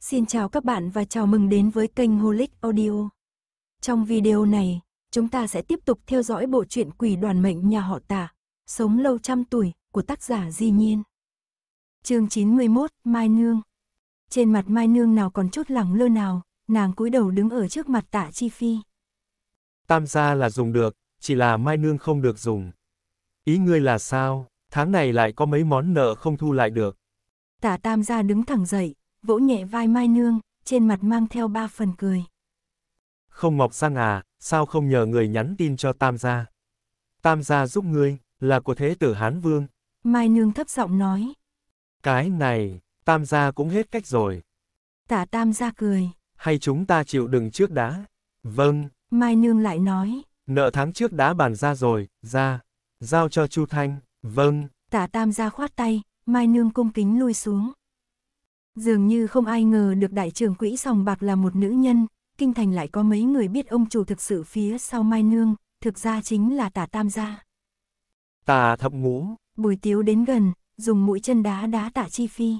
Xin chào các bạn và chào mừng đến với kênh Holic Audio. Trong video này, chúng ta sẽ tiếp tục theo dõi bộ truyện Quỷ đoàn mệnh nhà họ Tả, Sống lâu trăm tuổi của tác giả Di Nhiên. Chương 91, Mai Nương. Trên mặt Mai Nương nào còn chút lẳng lơ nào, nàng cúi đầu đứng ở trước mặt Tả Chi Phi. Tam gia là dùng được, chỉ là Mai Nương không được dùng. Ý ngươi là sao, tháng này lại có mấy món nợ không thu lại được. Tả Tam gia đứng thẳng dậy, vỗ nhẹ vai Mai Nương, trên mặt mang theo ba phần cười. Không Ngọc Sang à, sao không nhờ người nhắn tin cho Tam gia? Tam gia giúp ngươi, là của thế tử Hán Vương. Mai Nương thấp giọng nói. Cái này, Tam gia cũng hết cách rồi. Tả Tam gia cười. Hay chúng ta chịu đựng trước đã? Vâng. Mai Nương lại nói. Nợ tháng trước đã bàn ra rồi, ra. Giao cho Chu Thanh, vâng. Tả Tam gia khoát tay, Mai Nương cung kính lui xuống. Dường như không ai ngờ được đại trưởng quỹ sòng bạc là một nữ nhân, kinh thành lại có mấy người biết ông chủ thực sự phía sau Mai Nương, thực ra chính là tả tam gia. Tà thập ngũ. Bùi tiếu đến gần, dùng mũi chân đá đá tả chi phi.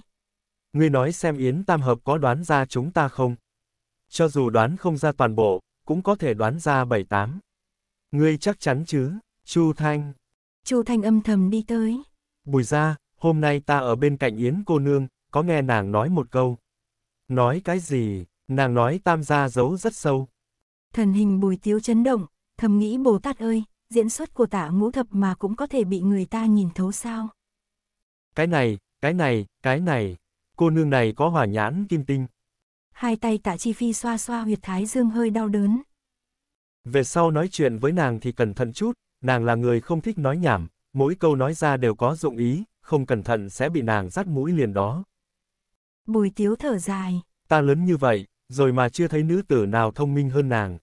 Ngươi nói xem Yến Tam Hợp có đoán ra chúng ta không? Cho dù đoán không ra toàn bộ, cũng có thể đoán ra bảy tám. Ngươi chắc chắn chứ, Chu Thanh. Chu Thanh âm thầm đi tới. Bùi ra, hôm nay ta ở bên cạnh Yến cô nương, có nghe nàng nói một câu. Nói cái gì, nàng nói tam gia giấu rất sâu. Thần hình bùi tiếu chấn động, thầm nghĩ Bồ Tát ơi, diễn xuất của tạ ngũ thập mà cũng có thể bị người ta nhìn thấu sao. Cái này, cái này, cái này, cô nương này có hỏa nhãn kim tinh. Hai tay tạ chi phi xoa xoa huyệt thái dương hơi đau đớn. Về sau nói chuyện với nàng thì cẩn thận chút, nàng là người không thích nói nhảm, mỗi câu nói ra đều có dụng ý, không cẩn thận sẽ bị nàng rắt mũi liền đó. Bùi tiếu thở dài. Ta lớn như vậy, rồi mà chưa thấy nữ tử nào thông minh hơn nàng.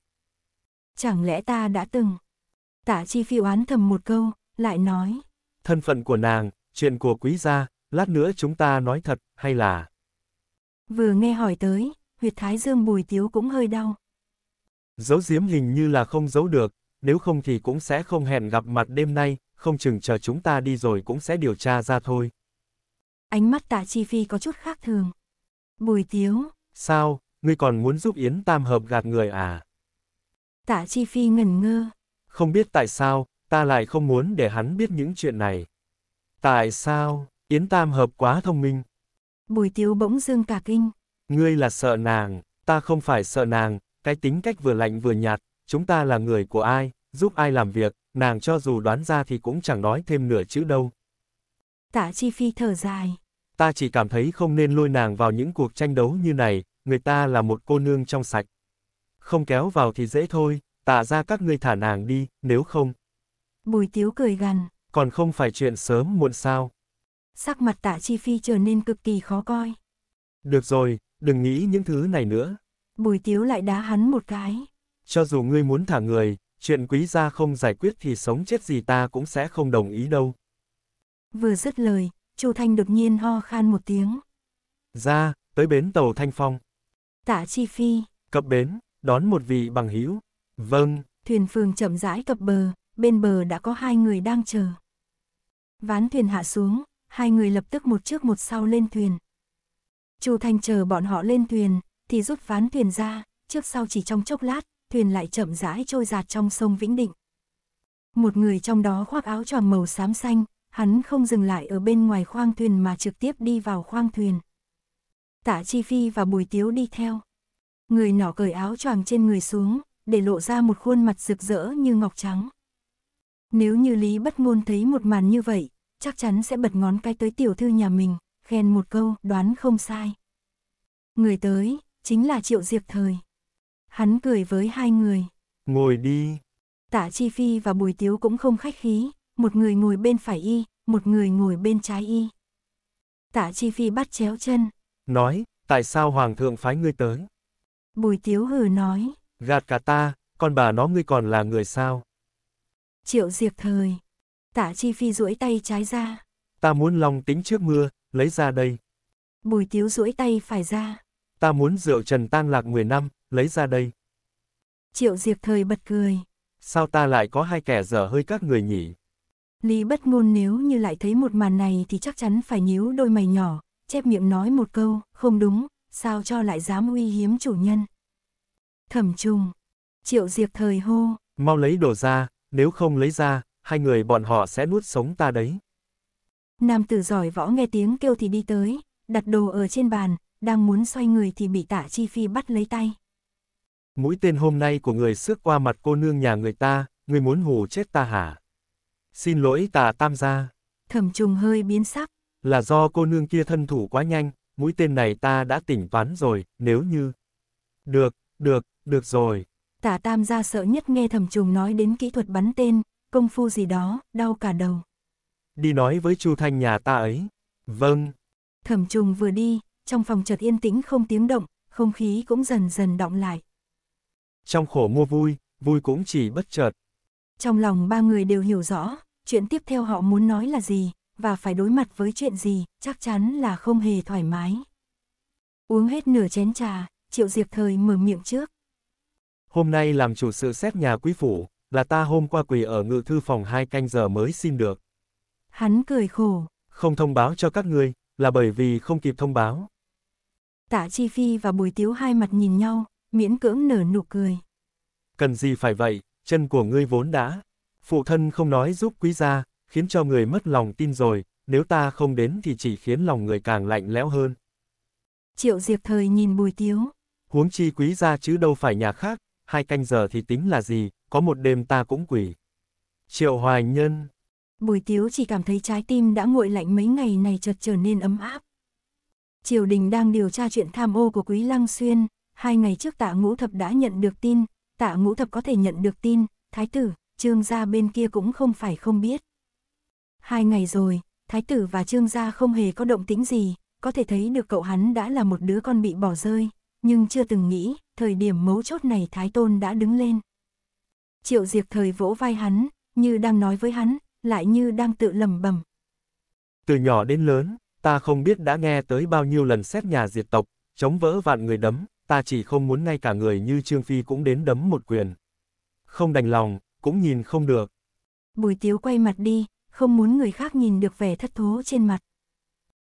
Chẳng lẽ ta đã từng? Tạ chi phi oán thầm một câu, lại nói. Thân phận của nàng, chuyện của quý gia, lát nữa chúng ta nói thật, hay là... Vừa nghe hỏi tới, huyệt thái dương bùi tiếu cũng hơi đau. Giấu giếm hình như là không giấu được, nếu không thì cũng sẽ không hẹn gặp mặt đêm nay, không chừng chờ chúng ta đi rồi cũng sẽ điều tra ra thôi. Ánh mắt tạ chi phi có chút khác thường. Bùi Tiếu. Sao, ngươi còn muốn giúp Yến Tam Hợp gạt người à? Tạ Chi Phi ngẩn ngơ. Không biết tại sao, ta lại không muốn để hắn biết những chuyện này. Tại sao, Yến Tam Hợp quá thông minh. Bùi Tiếu bỗng dương cả kinh. Ngươi là sợ nàng, ta không phải sợ nàng, cái tính cách vừa lạnh vừa nhạt, chúng ta là người của ai, giúp ai làm việc, nàng cho dù đoán ra thì cũng chẳng nói thêm nửa chữ đâu. Tạ Chi Phi thở dài ta chỉ cảm thấy không nên lôi nàng vào những cuộc tranh đấu như này, người ta là một cô nương trong sạch. Không kéo vào thì dễ thôi, tạ ra các ngươi thả nàng đi, nếu không. Bùi tiếu cười gằn. Còn không phải chuyện sớm muộn sao. Sắc mặt tạ chi phi trở nên cực kỳ khó coi. Được rồi, đừng nghĩ những thứ này nữa. Bùi tiếu lại đá hắn một cái. Cho dù ngươi muốn thả người, chuyện quý gia không giải quyết thì sống chết gì ta cũng sẽ không đồng ý đâu. Vừa dứt lời, Chu Thanh đột nhiên ho khan một tiếng. Ra, tới bến tàu Thanh Phong. Tạ Chi Phi. Cập bến, đón một vị bằng hữu. Vâng. Thuyền phường chậm rãi cập bờ, bên bờ đã có hai người đang chờ. Ván thuyền hạ xuống, hai người lập tức một trước một sau lên thuyền. Chu Thanh chờ bọn họ lên thuyền, thì rút ván thuyền ra, trước sau chỉ trong chốc lát, thuyền lại chậm rãi trôi giạt trong sông Vĩnh Định. Một người trong đó khoác áo choàng màu xám xanh, hắn không dừng lại ở bên ngoài khoang thuyền mà trực tiếp đi vào khoang thuyền. Tạ Chi Phi và Bùi Tiếu đi theo. Người nọ cởi áo choàng trên người xuống, để lộ ra một khuôn mặt rực rỡ như ngọc trắng. Nếu như Lý Bất Ngôn thấy một màn như vậy, chắc chắn sẽ bật ngón cái tới tiểu thư nhà mình, khen một câu, đoán không sai. Người tới, chính là Triệu Diệp Thời. Hắn cười với hai người. Ngồi đi. Tạ Chi Phi và Bùi Tiếu cũng không khách khí, một người ngồi bên phải y, một người ngồi bên trái y. Tạ Chi Phi bắt chéo chân. Nói, tại sao Hoàng thượng phái ngươi tới? Bùi Tiếu Hử nói. Gạt cả ta, con bà nó ngươi còn là người sao? Triệu diệt thời. Tạ Chi Phi duỗi tay trái ra. Ta muốn lòng tính trước mưa, lấy ra đây. Bùi Tiếu duỗi tay phải ra. Ta muốn rượu trần tang lạc 10 năm, lấy ra đây. Triệu diệt thời bật cười. Sao ta lại có hai kẻ dở hơi các người nhỉ? Lý bất ngôn nếu như lại thấy một màn này thì chắc chắn phải nhíu đôi mày nhỏ, chép miệng nói một câu, không đúng, sao cho lại dám uy hiếm chủ nhân. Thẩm trùng, triệu diệp thời hô. Mau lấy đồ ra, nếu không lấy ra, hai người bọn họ sẽ nuốt sống ta đấy. Nam tử giỏi võ nghe tiếng kêu thì đi tới, đặt đồ ở trên bàn, đang muốn xoay người thì bị tả chi phi bắt lấy tay. Mũi tên hôm nay của người xước qua mặt cô nương nhà người ta, người muốn hù chết ta hả? Xin lỗi tà tam gia. Thẩm trùng hơi biến sắc. Là do cô nương kia thân thủ quá nhanh, mũi tên này ta đã tỉnh toán rồi, nếu như... Được, được, được rồi. tà tam gia sợ nhất nghe thẩm trùng nói đến kỹ thuật bắn tên, công phu gì đó, đau cả đầu. Đi nói với Chu Thanh nhà ta ấy. Vâng. Thẩm trùng vừa đi, trong phòng chợt yên tĩnh không tiếng động, không khí cũng dần dần động lại. Trong khổ mua vui, vui cũng chỉ bất chợt. Trong lòng ba người đều hiểu rõ, chuyện tiếp theo họ muốn nói là gì, và phải đối mặt với chuyện gì, chắc chắn là không hề thoải mái. Uống hết nửa chén trà, Triệu Diệp Thời mở miệng trước. Hôm nay làm chủ sự xét nhà quý phủ, là ta hôm qua quỳ ở ngự thư phòng hai canh giờ mới xin được. Hắn cười khổ. Không thông báo cho các ngươi, là bởi vì không kịp thông báo. Tạ Chi Phi và Bùi Tiếu hai mặt nhìn nhau, miễn cưỡng nở nụ cười. Cần gì phải vậy, chân của ngươi vốn đã. Phụ thân không nói giúp quý gia, khiến cho người mất lòng tin rồi, nếu ta không đến thì chỉ khiến lòng người càng lạnh lẽo hơn. Triệu Diệp Thời nhìn Bùi Tiếu. Huống chi quý gia chứ đâu phải nhà khác, hai canh giờ thì tính là gì, có một đêm ta cũng quỷ. Triệu Hoài Nhân. Bùi Tiếu chỉ cảm thấy trái tim đã nguội lạnh mấy ngày này chợt trở nên ấm áp. Triều đình đang điều tra chuyện tham ô của Quý Lăng Xuyên, hai ngày trước tạ ngũ thập đã nhận được tin, tạ ngũ thập có thể nhận được tin, thái tử, Trương gia bên kia cũng không phải không biết. Hai ngày rồi, thái tử và Trương gia không hề có động tĩnh gì, có thể thấy được cậu hắn đã là một đứa con bị bỏ rơi, nhưng chưa từng nghĩ, thời điểm mấu chốt này Thái Tôn đã đứng lên. Triệu Diệt thời vỗ vai hắn, như đang nói với hắn, lại như đang tự lầm bẩm. Từ nhỏ đến lớn, ta không biết đã nghe tới bao nhiêu lần xét nhà diệt tộc, chống vỡ vạn người đấm, ta chỉ không muốn ngay cả người như Trương Phi cũng đến đấm một quyền. Không đành lòng, cũng nhìn không được. Bùi tiếu quay mặt đi, không muốn người khác nhìn được vẻ thất thố trên mặt.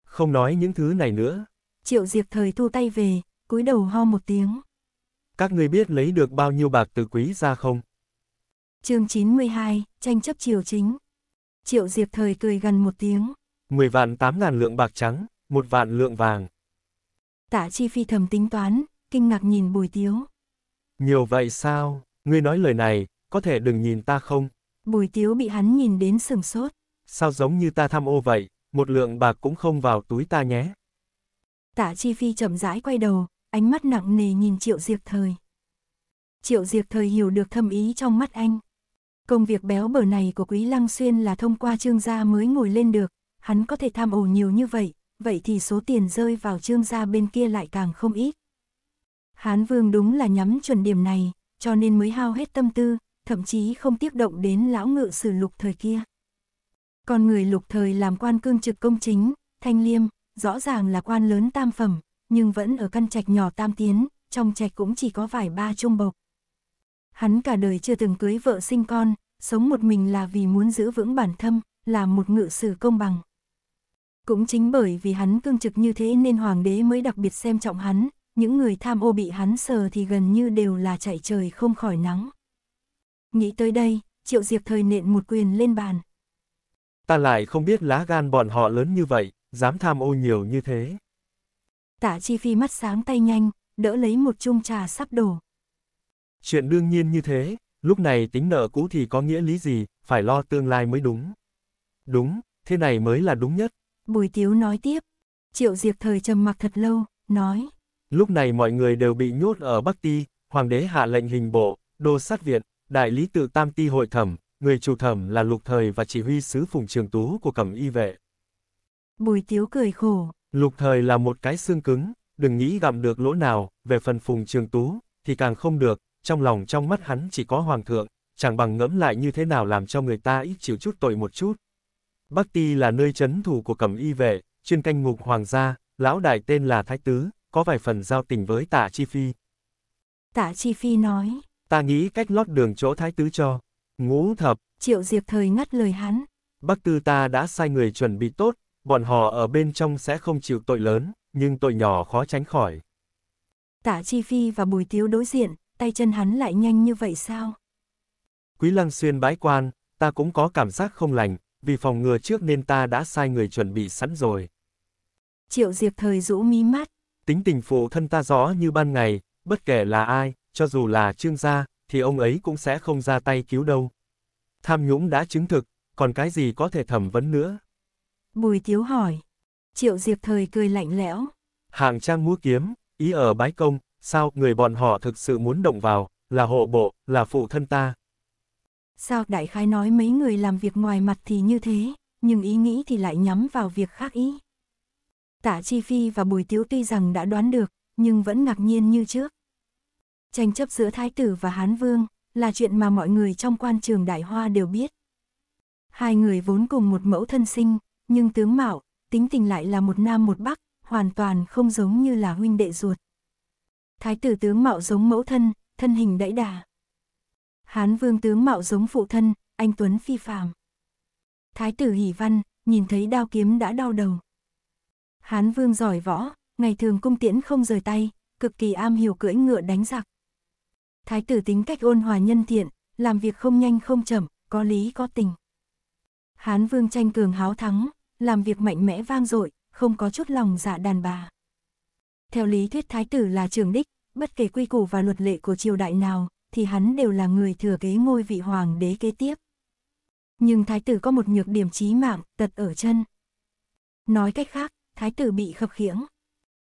Không nói những thứ này nữa. Triệu diệp thời thu tay về, cúi đầu ho một tiếng. Các người biết lấy được bao nhiêu bạc từ quý ra không? chương 92, tranh chấp triều chính. Triệu diệp thời cười gần một tiếng. 10 vạn 8 ngàn lượng bạc trắng, một vạn lượng vàng. Tạ chi phi thầm tính toán, kinh ngạc nhìn bùi tiếu. Nhiều vậy sao, ngươi nói lời này, có thể đừng nhìn ta không? Bùi tiếu bị hắn nhìn đến sừng sốt. Sao giống như ta tham ô vậy, một lượng bạc cũng không vào túi ta nhé. Tạ Chi Phi chậm rãi quay đầu, ánh mắt nặng nề nhìn Triệu Diệp Thời. Triệu Diệp Thời hiểu được thâm ý trong mắt anh. Công việc béo bở này của Quý Lăng Xuyên là thông qua trương gia mới ngồi lên được, hắn có thể tham ô nhiều như vậy, vậy thì số tiền rơi vào trương gia bên kia lại càng không ít. Hán Vương đúng là nhắm chuẩn điểm này, cho nên mới hao hết tâm tư, thậm chí không tiếc động đến lão ngự sử lục thời kia. Con người lục thời làm quan cương trực công chính, thanh liêm, rõ ràng là quan lớn tam phẩm, nhưng vẫn ở căn trạch nhỏ tam tiến, trong trạch cũng chỉ có vài ba trung bộc. Hắn cả đời chưa từng cưới vợ sinh con, sống một mình là vì muốn giữ vững bản thân, là một ngự sử công bằng. Cũng chính bởi vì hắn cương trực như thế nên hoàng đế mới đặc biệt xem trọng hắn, những người tham ô bị hắn sờ thì gần như đều là chạy trời không khỏi nắng. Nghĩ tới đây, Triệu Diệp thời nện một quyền lên bàn. Ta lại không biết lá gan bọn họ lớn như vậy, dám tham ô nhiều như thế. Tạ Chi Phi mắt sáng tay nhanh, đỡ lấy một chung trà sắp đổ. Chuyện đương nhiên như thế, lúc này tính nợ cũ thì có nghĩa lý gì, phải lo tương lai mới đúng. Đúng, thế này mới là đúng nhất. Bùi Tiếu nói tiếp. Triệu Diệp thời trầm mặc thật lâu, nói. Lúc này mọi người đều bị nhốt ở Bắc Ti, hoàng đế hạ lệnh hình bộ, đô sát viện, Đại lý tự Tam Ti hội thẩm, người chủ thẩm là Lục Thời và chỉ huy sứ Phùng Trường Tú của Cẩm Y vệ. Bùi Tiếu cười khổ. Lục Thời là một cái xương cứng, đừng nghĩ gặm được lỗ nào, về phần Phùng Trường Tú thì càng không được, trong lòng trong mắt hắn chỉ có hoàng thượng, chẳng bằng ngẫm lại như thế nào làm cho người ta ít chịu chút tội một chút. Bắc Ti là nơi chấn thủ của Cẩm Y vệ, chuyên canh ngục hoàng gia, lão đại tên là Thái Tứ, có vài phần giao tình với Tạ Chi Phi. Tạ Chi Phi nói, Ta nghĩ cách lót đường chỗ thái tứ cho. Ngũ thập. Triệu Diệp thời ngắt lời hắn. Bắc tư ta đã sai người chuẩn bị tốt, bọn họ ở bên trong sẽ không chịu tội lớn, nhưng tội nhỏ khó tránh khỏi. Tả Chi Phi và Bùi Tiếu đối diện, tay chân hắn lại nhanh như vậy sao? Quý Lăng Xuyên bái quan, ta cũng có cảm giác không lành, vì phòng ngừa trước nên ta đã sai người chuẩn bị sẵn rồi. Triệu Diệp thời rũ mí mắt. Tính tình phụ thân ta rõ như ban ngày, bất kể là ai, cho dù là trương gia, thì ông ấy cũng sẽ không ra tay cứu đâu. Tham nhũng đã chứng thực, còn cái gì có thể thẩm vấn nữa? Bùi Tiếu hỏi. Triệu Diệp Thời cười lạnh lẽo. Hàng trang múa kiếm, ý ở bái công, sao người bọn họ thực sự muốn động vào, là hộ bộ, là phụ thân ta. Sao đại khái nói mấy người làm việc ngoài mặt thì như thế, nhưng ý nghĩ thì lại nhắm vào việc khác ý. Tả Chi Phi và Bùi Tiếu tuy rằng đã đoán được, nhưng vẫn ngạc nhiên như trước tranh chấp giữa thái tử và hán vương, là chuyện mà mọi người trong quan trường đại hoa đều biết. Hai người vốn cùng một mẫu thân sinh, nhưng tướng mạo, tính tình lại là một nam một bắc, hoàn toàn không giống như là huynh đệ ruột. Thái tử tướng mạo giống mẫu thân, thân hình đẫy đà. Hán vương tướng mạo giống phụ thân, anh Tuấn phi phàm. Thái tử hỷ văn, nhìn thấy đao kiếm đã đau đầu. Hán vương giỏi võ, ngày thường cung tiễn không rời tay, cực kỳ am hiểu cưỡi ngựa đánh giặc thái tử tính cách ôn hòa nhân thiện, làm việc không nhanh không chậm, có lý có tình. Hán vương tranh cường háo thắng, làm việc mạnh mẽ vang dội, không có chút lòng dạ đàn bà. Theo lý thuyết thái tử là trường đích, bất kể quy củ và luật lệ của triều đại nào, thì hắn đều là người thừa kế ngôi vị hoàng đế kế tiếp. Nhưng thái tử có một nhược điểm chí mạng, tật ở chân. Nói cách khác, thái tử bị khập khiễng.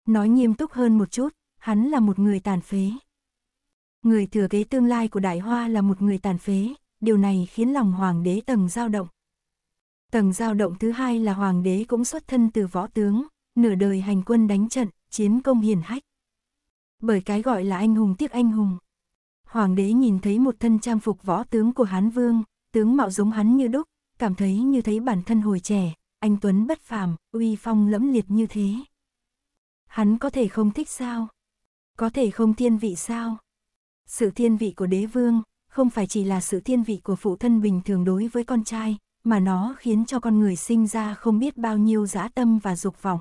Nói nghiêm túc hơn một chút, hắn là một người tàn phế. Người thừa kế tương lai của Đại Hoa là một người tàn phế, điều này khiến lòng hoàng đế tầng dao động. Tầng dao động thứ hai là hoàng đế cũng xuất thân từ võ tướng, nửa đời hành quân đánh trận, chiến công hiển hách. Bởi cái gọi là anh hùng tiếc anh hùng. Hoàng đế nhìn thấy một thân trang phục võ tướng của Hán Vương, tướng mạo giống hắn như đúc, cảm thấy như thấy bản thân hồi trẻ, anh Tuấn bất phàm, uy phong lẫm liệt như thế. Hắn có thể không thích sao? Có thể không thiên vị sao? sự thiên vị của đế vương, không phải chỉ là sự thiên vị của phụ thân bình thường đối với con trai, mà nó khiến cho con người sinh ra không biết bao nhiêu dã tâm và dục vọng.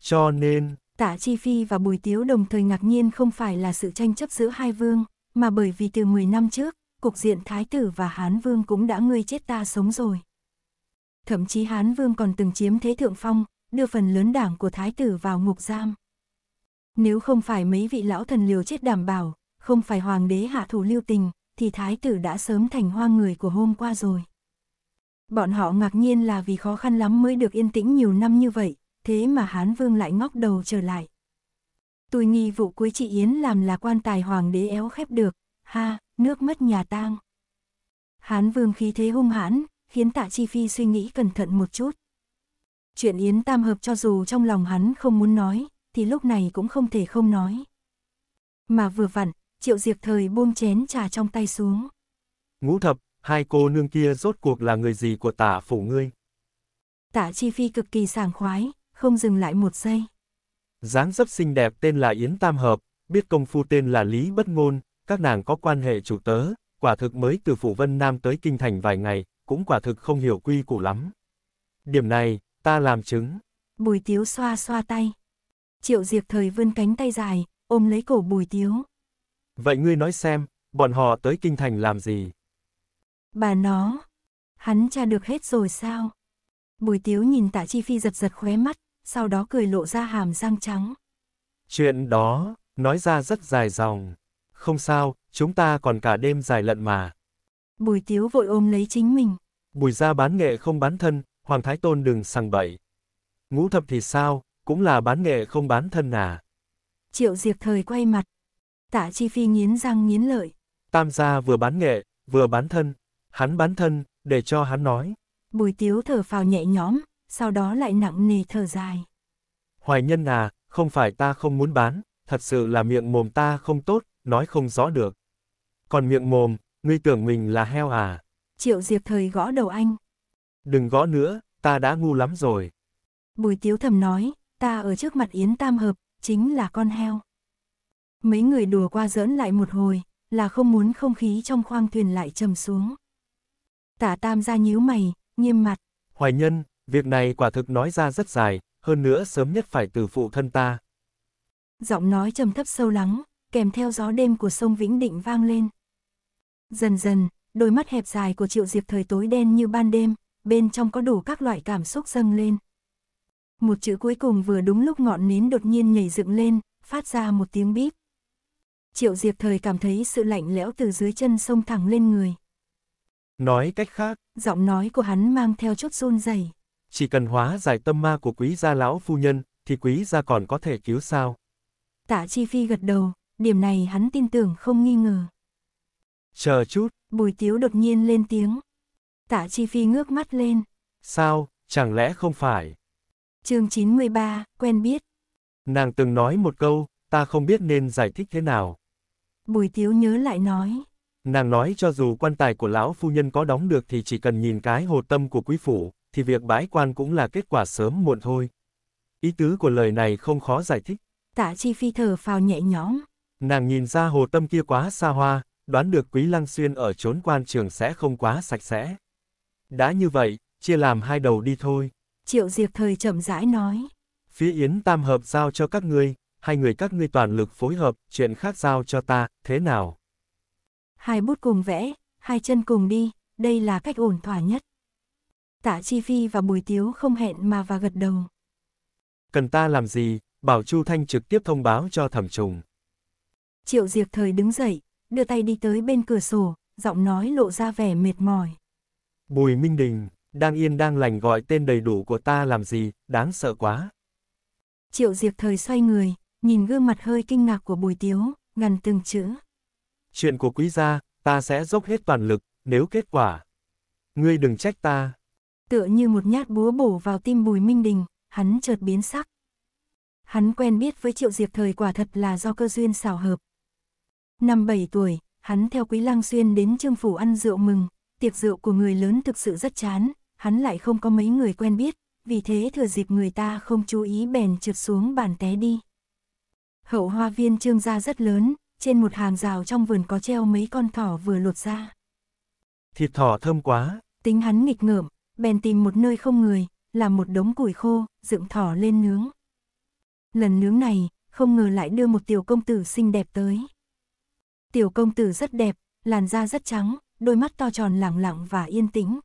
Cho nên, Tạ Chi Phi và Bùi Tiếu đồng thời ngạc nhiên không phải là sự tranh chấp giữa hai vương, mà bởi vì từ 10 năm trước, cục diện Thái Tử và Hán Vương cũng đã ngươi chết ta sống rồi. Thậm chí Hán Vương còn từng chiếm thế thượng phong, đưa phần lớn đảng của Thái Tử vào ngục giam. Nếu không phải mấy vị lão thần liều chết đảm bảo, không phải hoàng đế hạ thủ lưu tình, thì thái tử đã sớm thành hoa người của hôm qua rồi. Bọn họ ngạc nhiên là vì khó khăn lắm mới được yên tĩnh nhiều năm như vậy, thế mà Hán Vương lại ngóc đầu trở lại. Tôi nghi vụ cuối chị Yến làm là quan tài hoàng đế éo khép được, ha, nước mất nhà tang. Hán Vương khí thế hung hãn, khiến tạ Chi Phi suy nghĩ cẩn thận một chút. Chuyện Yến Tam Hợp cho dù trong lòng hắn không muốn nói, thì lúc này cũng không thể không nói. Mà vừa vặn, triệu diệp thời buông chén trà trong tay xuống. Ngũ thập, hai cô nương kia rốt cuộc là người gì của tả phủ ngươi? Tả chi phi cực kỳ sảng khoái, không dừng lại một giây. dáng dấp xinh đẹp tên là Yến Tam Hợp, biết công phu tên là Lý Bất Ngôn, các nàng có quan hệ chủ tớ, quả thực mới từ phủ Vân Nam tới Kinh Thành vài ngày, cũng quả thực không hiểu quy củ lắm. Điểm này, ta làm chứng. Bùi tiếu xoa xoa tay. Triệu diệp thời vươn cánh tay dài, ôm lấy cổ bùi tiếu. Vậy ngươi nói xem, bọn họ tới kinh thành làm gì? Bà nó, hắn cha được hết rồi sao? Bùi tiếu nhìn tạ chi phi giật giật khóe mắt, sau đó cười lộ ra hàm răng trắng. Chuyện đó, nói ra rất dài dòng. Không sao, chúng ta còn cả đêm dài lận mà. Bùi tiếu vội ôm lấy chính mình. Bùi ra bán nghệ không bán thân, Hoàng Thái Tôn đừng sằng bậy. Ngũ thập thì sao, cũng là bán nghệ không bán thân à. Triệu diệt thời quay mặt, tạ chi phi nghiến răng nghiến lợi. Tam gia vừa bán nghệ, vừa bán thân, hắn bán thân, để cho hắn nói. Bùi tiếu thở phào nhẹ nhõm, sau đó lại nặng nề thở dài. Hoài nhân à, không phải ta không muốn bán, thật sự là miệng mồm ta không tốt, nói không rõ được. Còn miệng mồm, ngươi tưởng mình là heo à? Triệu Diệp thời gõ đầu anh. Đừng gõ nữa, ta đã ngu lắm rồi. Bùi tiếu thầm nói, ta ở trước mặt Yến Tam Hợp, chính là con heo. Mấy người đùa qua giỡn lại một hồi, là không muốn không khí trong khoang thuyền lại trầm xuống. Tả tam ra nhíu mày, nghiêm mặt. Hoài nhân, việc này quả thực nói ra rất dài, hơn nữa sớm nhất phải từ phụ thân ta. Giọng nói trầm thấp sâu lắng, kèm theo gió đêm của sông Vĩnh Định vang lên. Dần dần, đôi mắt hẹp dài của Triệu Diệp thời tối đen như ban đêm, bên trong có đủ các loại cảm xúc dâng lên. Một chữ cuối cùng vừa đúng lúc ngọn nến đột nhiên nhảy dựng lên, phát ra một tiếng bíp. Triệu Diệp thời cảm thấy sự lạnh lẽo từ dưới chân sông thẳng lên người. Nói cách khác, giọng nói của hắn mang theo chút run rẩy. Chỉ cần hóa giải tâm ma của quý gia lão phu nhân, thì quý gia còn có thể cứu sao? Tạ Chi Phi gật đầu, điểm này hắn tin tưởng không nghi ngờ. Chờ chút, Bùi Tiếu đột nhiên lên tiếng. Tạ Chi Phi ngước mắt lên. Sao, chẳng lẽ không phải? chương 93, quen biết. Nàng từng nói một câu, ta không biết nên giải thích thế nào. Bùi Tiếu nhớ lại nói. Nàng nói cho dù quan tài của lão phu nhân có đóng được thì chỉ cần nhìn cái hồ tâm của quý phủ, thì việc bãi quan cũng là kết quả sớm muộn thôi. Ý tứ của lời này không khó giải thích. Tạ Chi Phi thở phào nhẹ nhõm. Nàng nhìn ra hồ tâm kia quá xa hoa, đoán được Quý Lăng Xuyên ở chốn quan trường sẽ không quá sạch sẽ. Đã như vậy, chia làm hai đầu đi thôi. Triệu Diệp Thời chậm rãi nói. Phía Yến Tam hợp giao cho các ngươi, hai người các ngươi toàn lực phối hợp, chuyện khác giao cho ta, thế nào? Hai bút cùng vẽ, hai chân cùng đi, đây là cách ổn thỏa nhất. Tạ Chi Phi và Bùi Tiếu không hẹn mà và gật đầu. Cần ta làm gì, bảo Chu Thanh trực tiếp thông báo cho thẩm trùng. Triệu Diệp Thời đứng dậy, đưa tay đi tới bên cửa sổ, giọng nói lộ ra vẻ mệt mỏi. Bùi Minh Đình, đang yên đang lành gọi tên đầy đủ của ta làm gì, đáng sợ quá. Triệu Diệp Thời xoay người, nhìn gương mặt hơi kinh ngạc của Bùi Tiếu, ngằn từng chữ. Chuyện của quý gia, ta sẽ dốc hết toàn lực, nếu kết quả. Ngươi đừng trách ta. Tựa như một nhát búa bổ vào tim Bùi Minh Đình, hắn chợt biến sắc. Hắn quen biết với Triệu Diệp thời quả thật là do cơ duyên xảo hợp. Năm 7 tuổi, hắn theo Quý Lang Xuyên đến Trương Phủ ăn rượu mừng, tiệc rượu của người lớn thực sự rất chán, hắn lại không có mấy người quen biết, vì thế thừa dịp người ta không chú ý bèn trượt xuống bàn té đi. Hậu hoa viên trương gia rất lớn, trên một hàng rào trong vườn có treo mấy con thỏ vừa lột ra. Thịt thỏ thơm quá. Tính hắn nghịch ngợm, bèn tìm một nơi không người, làm một đống củi khô, dựng thỏ lên nướng. Lần nướng này, không ngờ lại đưa một tiểu công tử xinh đẹp tới. Tiểu công tử rất đẹp, làn da rất trắng, đôi mắt to tròn lẳng lặng và yên tĩnh.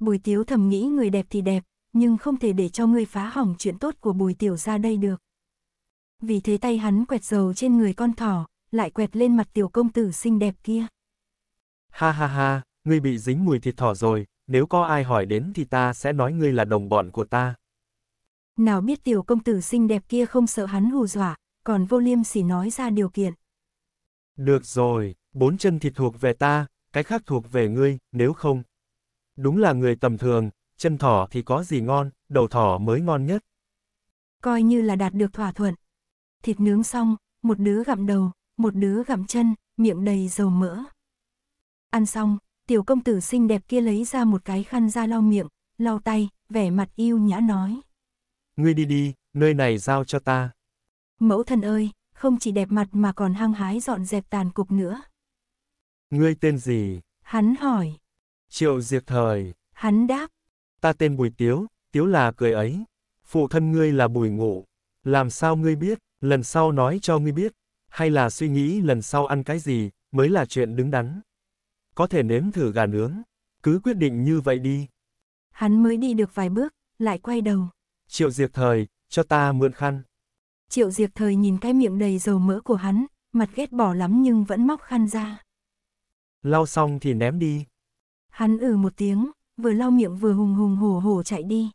Bùi tiếu thầm nghĩ người đẹp thì đẹp, nhưng không thể để cho ngươi phá hỏng chuyện tốt của bùi tiểu ra đây được vì thế tay hắn quẹt dầu trên người con thỏ, lại quẹt lên mặt tiểu công tử xinh đẹp kia. Ha ha ha, ngươi bị dính mùi thịt thỏ rồi, nếu có ai hỏi đến thì ta sẽ nói ngươi là đồng bọn của ta. Nào biết tiểu công tử xinh đẹp kia không sợ hắn hù dọa, còn vô liêm sỉ nói ra điều kiện. Được rồi, bốn chân thịt thuộc về ta, cái khác thuộc về ngươi, nếu không. Đúng là người tầm thường, chân thỏ thì có gì ngon, đầu thỏ mới ngon nhất. Coi như là đạt được thỏa thuận, thịt nướng xong, một đứa gặm đầu, một đứa gặm chân, miệng đầy dầu mỡ. Ăn xong, tiểu công tử xinh đẹp kia lấy ra một cái khăn ra lau miệng, lau tay, vẻ mặt yêu nhã nói. Ngươi đi đi, nơi này giao cho ta. Mẫu thân ơi, không chỉ đẹp mặt mà còn hăng hái dọn dẹp tàn cục nữa. Ngươi tên gì? Hắn hỏi. Triệu Diệp Thời. Hắn đáp. Ta tên Bùi Tiếu, Tiếu là cười ấy. Phụ thân ngươi là Bùi Ngộ. Làm sao ngươi biết? Lần sau nói cho ngươi biết, hay là suy nghĩ lần sau ăn cái gì, mới là chuyện đứng đắn. Có thể nếm thử gà nướng, cứ quyết định như vậy đi. Hắn mới đi được vài bước, lại quay đầu. Triệu Diệp Thời, cho ta mượn khăn. Triệu Diệp Thời nhìn cái miệng đầy dầu mỡ của hắn, mặt ghét bỏ lắm nhưng vẫn móc khăn ra. Lau xong thì ném đi. Hắn ừ một tiếng, vừa lau miệng vừa hùng hùng hổ hổ chạy đi.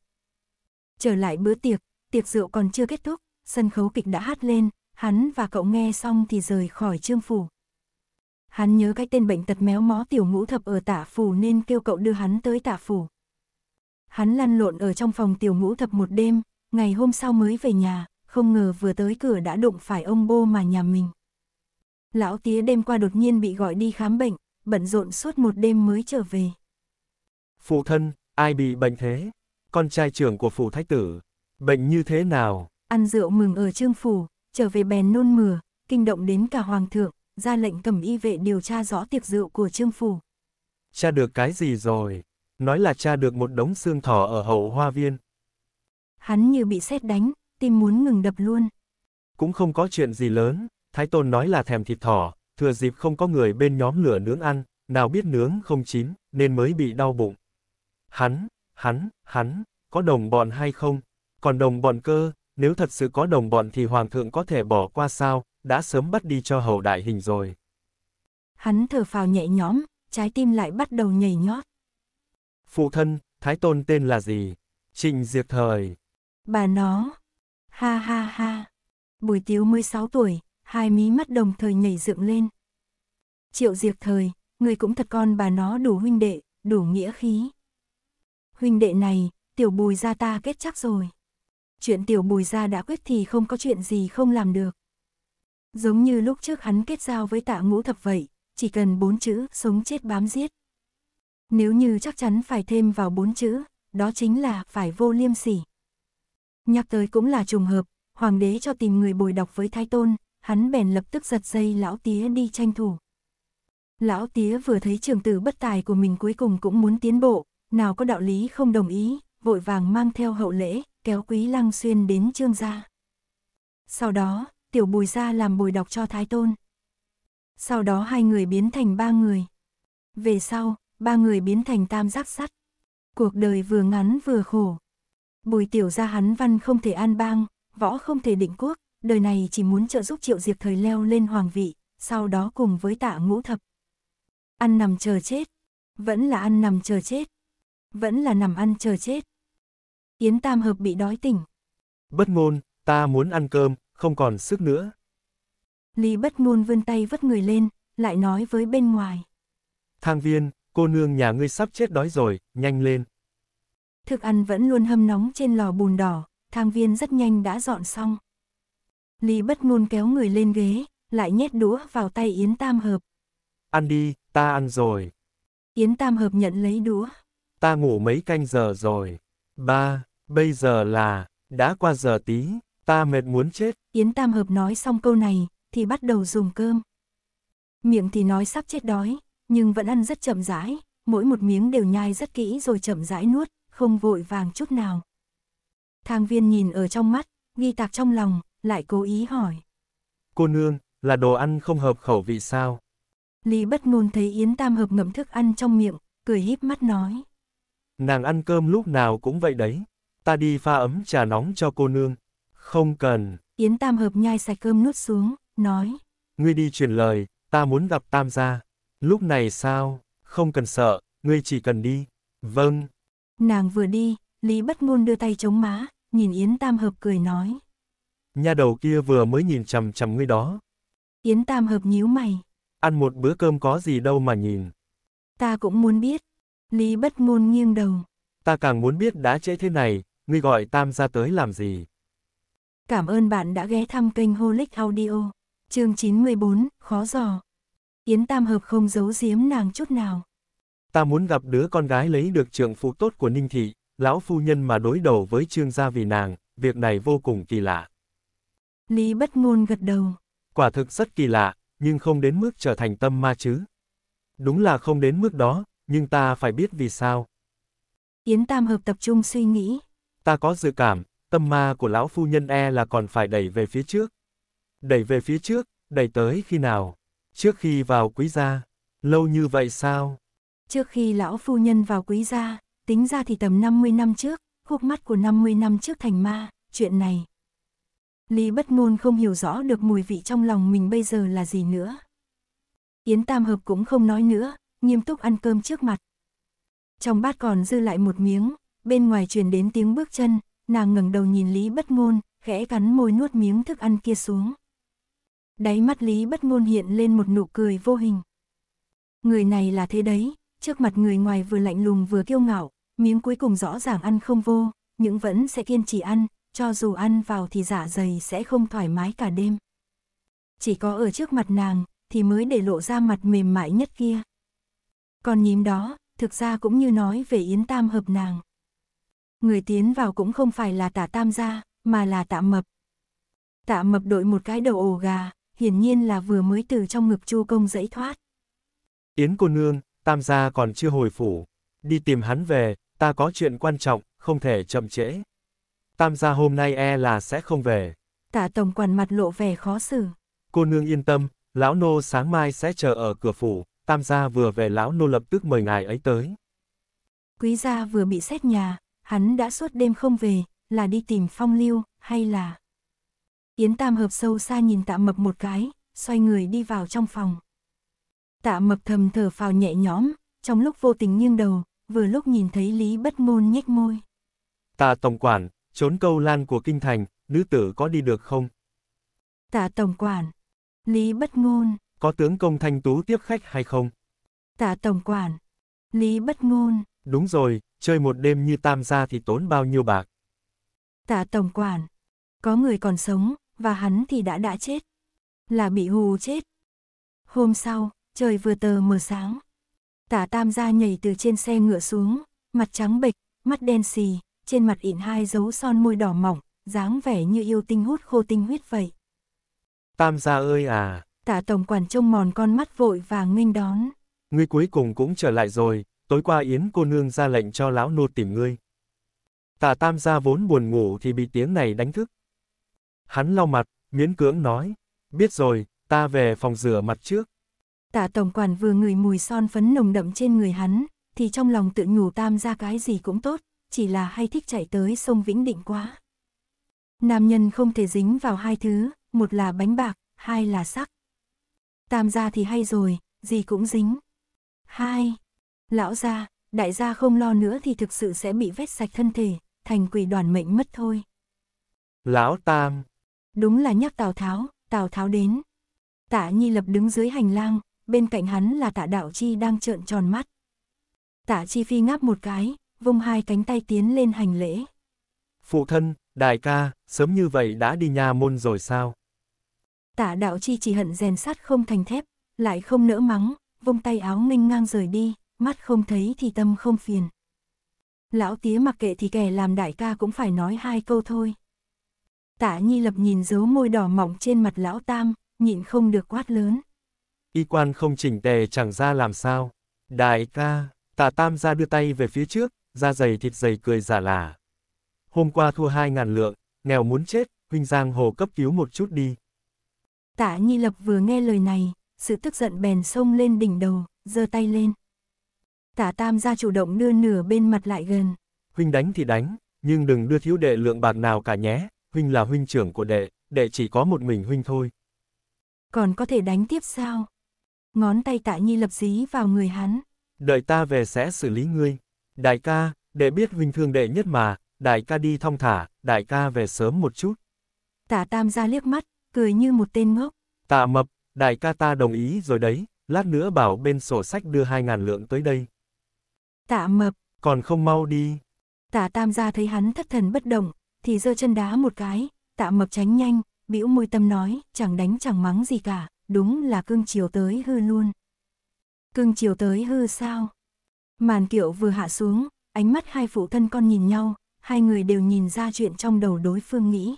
Trở lại bữa tiệc, tiệc rượu còn chưa kết thúc, sân khấu kịch đã hát lên, hắn và cậu nghe xong thì rời khỏi trương phủ. Hắn nhớ cái tên bệnh tật méo mó tiểu ngũ thập ở tả phủ nên kêu cậu đưa hắn tới tả phủ. Hắn lăn lộn ở trong phòng tiểu ngũ thập một đêm, ngày hôm sau mới về nhà, không ngờ vừa tới cửa đã đụng phải ông bô mà nhà mình. Lão tía đêm qua đột nhiên bị gọi đi khám bệnh, bận rộn suốt một đêm mới trở về. Phụ thân, ai bị bệnh thế? Con trai trưởng của phủ thái tử, bệnh như thế nào? ăn rượu mừng ở trương phủ, trở về bèn nôn mửa, kinh động đến cả hoàng thượng, ra lệnh cầm y vệ điều tra rõ tiệc rượu của trương phủ. Cha được cái gì rồi? Nói là cha được một đống xương thỏ ở hậu hoa viên. Hắn như bị xét đánh, tim muốn ngừng đập luôn. Cũng không có chuyện gì lớn, Thái Tôn nói là thèm thịt thỏ, thừa dịp không có người bên nhóm lửa nướng ăn, nào biết nướng không chín, nên mới bị đau bụng. Hắn, hắn, hắn, có đồng bọn hay không? Còn đồng bọn cơ, nếu thật sự có đồng bọn thì hoàng thượng có thể bỏ qua sao, đã sớm bắt đi cho hầu đại hình rồi. Hắn thở phào nhẹ nhõm, trái tim lại bắt đầu nhảy nhót. Phụ thân, thái tôn tên là gì? Trịnh Diệp Thời. Bà nó. Ha ha ha. Bùi Tiếu 16 tuổi, hai mí mắt đồng thời nhảy dựng lên. Triệu Diệp Thời, người cũng thật con bà nó đủ huynh đệ, đủ nghĩa khí. Huynh đệ này, tiểu bùi ra ta kết chắc rồi chuyện tiểu bùi gia đã quyết thì không có chuyện gì không làm được. Giống như lúc trước hắn kết giao với tạ ngũ thập vậy, chỉ cần bốn chữ sống chết bám giết. Nếu như chắc chắn phải thêm vào bốn chữ, đó chính là phải vô liêm sỉ. Nhắc tới cũng là trùng hợp, hoàng đế cho tìm người bồi đọc với thái tôn, hắn bèn lập tức giật dây lão tía đi tranh thủ. Lão tía vừa thấy trường tử bất tài của mình cuối cùng cũng muốn tiến bộ, nào có đạo lý không đồng ý, vội vàng mang theo hậu lễ, kéo Quý Lăng Xuyên đến Trương gia. Sau đó, Tiểu Bùi gia làm bồi đọc cho Thái Tôn. Sau đó hai người biến thành ba người. Về sau, ba người biến thành tam giác sắt. Cuộc đời vừa ngắn vừa khổ. Bùi tiểu gia hắn văn không thể an bang, võ không thể định quốc, đời này chỉ muốn trợ giúp triệu diệp thời leo lên hoàng vị, sau đó cùng với tạ ngũ thập. Ăn nằm chờ chết, vẫn là ăn nằm chờ chết, vẫn là nằm ăn chờ chết. Yến Tam Hợp bị đói tỉnh. Bất ngôn, ta muốn ăn cơm, không còn sức nữa. Lý bất ngôn vươn tay vất người lên, lại nói với bên ngoài. Thang viên, cô nương nhà ngươi sắp chết đói rồi, nhanh lên. Thức ăn vẫn luôn hâm nóng trên lò bùn đỏ, thang viên rất nhanh đã dọn xong. Lý bất ngôn kéo người lên ghế, lại nhét đũa vào tay Yến Tam Hợp. Ăn đi, ta ăn rồi. Yến Tam Hợp nhận lấy đũa. Ta ngủ mấy canh giờ rồi. Ba, Bây giờ là, đã qua giờ tí, ta mệt muốn chết. Yến Tam Hợp nói xong câu này, thì bắt đầu dùng cơm. Miệng thì nói sắp chết đói, nhưng vẫn ăn rất chậm rãi, mỗi một miếng đều nhai rất kỹ rồi chậm rãi nuốt, không vội vàng chút nào. Thang viên nhìn ở trong mắt, ghi tạc trong lòng, lại cố ý hỏi. Cô nương, là đồ ăn không hợp khẩu vị sao? Lý bất ngôn thấy Yến Tam Hợp ngậm thức ăn trong miệng, cười híp mắt nói. Nàng ăn cơm lúc nào cũng vậy đấy ta đi pha ấm trà nóng cho cô nương. Không cần. Yến Tam Hợp nhai sạch cơm nuốt xuống, nói. Ngươi đi truyền lời, ta muốn gặp Tam gia. Lúc này sao? Không cần sợ, ngươi chỉ cần đi. Vâng. Nàng vừa đi, Lý Bất Ngôn đưa tay chống má, nhìn Yến Tam Hợp cười nói. Nhà đầu kia vừa mới nhìn chằm chằm ngươi đó. Yến Tam Hợp nhíu mày. Ăn một bữa cơm có gì đâu mà nhìn. Ta cũng muốn biết. Lý Bất Ngôn nghiêng đầu. Ta càng muốn biết đã trễ thế này, ngươi gọi Tam gia tới làm gì? Cảm ơn bạn đã ghé thăm kênh Holic Audio. Chương 94, khó dò. Yến Tam hợp không giấu giếm nàng chút nào. Ta muốn gặp đứa con gái lấy được trượng phụ tốt của Ninh thị, lão phu nhân mà đối đầu với Trương gia vì nàng, việc này vô cùng kỳ lạ. Lý bất ngôn gật đầu. Quả thực rất kỳ lạ, nhưng không đến mức trở thành tâm ma chứ. Đúng là không đến mức đó, nhưng ta phải biết vì sao. Yến Tam hợp tập trung suy nghĩ. Ta có dự cảm, tâm ma của lão phu nhân e là còn phải đẩy về phía trước. Đẩy về phía trước, đẩy tới khi nào? Trước khi vào quý gia, lâu như vậy sao? Trước khi lão phu nhân vào quý gia, tính ra thì tầm 50 năm trước, hốc mắt của 50 năm trước thành ma, chuyện này. Lý bất ngôn không hiểu rõ được mùi vị trong lòng mình bây giờ là gì nữa. Yến Tam Hợp cũng không nói nữa, nghiêm túc ăn cơm trước mặt. Trong bát còn dư lại một miếng, bên ngoài truyền đến tiếng bước chân, nàng ngẩng đầu nhìn Lý Bất Ngôn, khẽ cắn môi nuốt miếng thức ăn kia xuống. Đáy mắt Lý Bất Ngôn hiện lên một nụ cười vô hình. Người này là thế đấy, trước mặt người ngoài vừa lạnh lùng vừa kiêu ngạo, miếng cuối cùng rõ ràng ăn không vô, nhưng vẫn sẽ kiên trì ăn, cho dù ăn vào thì dạ dày sẽ không thoải mái cả đêm. Chỉ có ở trước mặt nàng, thì mới để lộ ra mặt mềm mại nhất kia. Còn nhím đó, thực ra cũng như nói về Yến Tam hợp nàng người tiến vào cũng không phải là tả tam gia, mà là tạ mập. Tạ mập đội một cái đầu ổ gà, hiển nhiên là vừa mới từ trong ngực chu công dẫy thoát. Yến cô nương, tam gia còn chưa hồi phủ, đi tìm hắn về, ta có chuyện quan trọng, không thể chậm trễ. Tam gia hôm nay e là sẽ không về. Tạ tổng quản mặt lộ vẻ khó xử. Cô nương yên tâm, lão nô sáng mai sẽ chờ ở cửa phủ, tam gia vừa về lão nô lập tức mời ngài ấy tới. Quý gia vừa bị xét nhà, hắn đã suốt đêm không về, là đi tìm phong lưu, hay là... Yến Tam hợp sâu xa nhìn tạ mập một cái, xoay người đi vào trong phòng. Tạ mập thầm thở phào nhẹ nhõm, trong lúc vô tình nghiêng đầu, vừa lúc nhìn thấy Lý bất ngôn nhếch môi. Tạ tổng quản, trốn câu lan của kinh thành, nữ tử có đi được không? Tạ tổng quản, Lý bất ngôn. Có tướng công thanh tú tiếp khách hay không? Tạ tổng quản, Lý bất ngôn. Đúng rồi, chơi một đêm như tam gia thì tốn bao nhiêu bạc. Tạ tổng quản, có người còn sống, và hắn thì đã đã chết. Là bị hù chết. Hôm sau, trời vừa tờ mờ sáng. tạ tam gia nhảy từ trên xe ngựa xuống, mặt trắng bệch, mắt đen xì, trên mặt ịn hai dấu son môi đỏ mỏng, dáng vẻ như yêu tinh hút khô tinh huyết vậy. Tam gia ơi à! tạ tổng quản trông mòn con mắt vội và nghênh đón. Ngươi cuối cùng cũng trở lại rồi, tối qua Yến cô nương ra lệnh cho lão nô tìm ngươi. Tạ tam gia vốn buồn ngủ thì bị tiếng này đánh thức. Hắn lau mặt, miễn cưỡng nói, biết rồi, ta về phòng rửa mặt trước. Tạ tổng quản vừa ngửi mùi son phấn nồng đậm trên người hắn, thì trong lòng tự nhủ tam gia cái gì cũng tốt, chỉ là hay thích chạy tới sông Vĩnh Định quá. Nam nhân không thể dính vào hai thứ, một là bánh bạc, hai là sắc. Tam gia thì hay rồi, gì cũng dính. Hai, Lão gia, đại gia không lo nữa thì thực sự sẽ bị vét sạch thân thể, thành quỷ đoàn mệnh mất thôi. Lão Tam. Đúng là nhắc Tào Tháo, Tào Tháo đến. Tạ Nhi lập đứng dưới hành lang, bên cạnh hắn là Tạ Đạo Chi đang trợn tròn mắt. Tạ Chi Phi ngáp một cái, vung hai cánh tay tiến lên hành lễ. Phụ thân, đại ca, sớm như vậy đã đi nha môn rồi sao? Tạ Đạo Chi chỉ hận rèn sắt không thành thép, lại không nỡ mắng, vung tay áo minh ngang rời đi mắt không thấy thì tâm không phiền. Lão tía mặc kệ thì kẻ làm đại ca cũng phải nói hai câu thôi. Tả Nhi Lập nhìn dấu môi đỏ mỏng trên mặt lão tam, nhịn không được quát lớn. Y quan không chỉnh tề chẳng ra làm sao. Đại ca, tả tam ra đưa tay về phía trước, da dày thịt dày cười giả lả. Hôm qua thua hai ngàn lượng, nghèo muốn chết, huynh giang hồ cấp cứu một chút đi. Tả Nhi Lập vừa nghe lời này, sự tức giận bèn sông lên đỉnh đầu, giơ tay lên tả tam gia chủ động đưa nửa bên mặt lại gần. Huynh đánh thì đánh, nhưng đừng đưa thiếu đệ lượng bạc nào cả nhé, huynh là huynh trưởng của đệ, đệ chỉ có một mình huynh thôi. Còn có thể đánh tiếp sao? Ngón tay tạ nhi lập dí vào người hắn. Đợi ta về sẽ xử lý ngươi. Đại ca, đệ biết huynh thương đệ nhất mà, đại ca đi thong thả, đại ca về sớm một chút. Tạ tam ra liếc mắt, cười như một tên ngốc. Tạ mập, đại ca ta đồng ý rồi đấy, lát nữa bảo bên sổ sách đưa hai ngàn lượng tới đây. Tạ mập. Còn không mau đi. Tạ tam gia thấy hắn thất thần bất động, thì giơ chân đá một cái, tạ mập tránh nhanh, bĩu môi tâm nói, chẳng đánh chẳng mắng gì cả, đúng là cưng chiều tới hư luôn. Cưng chiều tới hư sao? Màn kiệu vừa hạ xuống, ánh mắt hai phụ thân con nhìn nhau, hai người đều nhìn ra chuyện trong đầu đối phương nghĩ.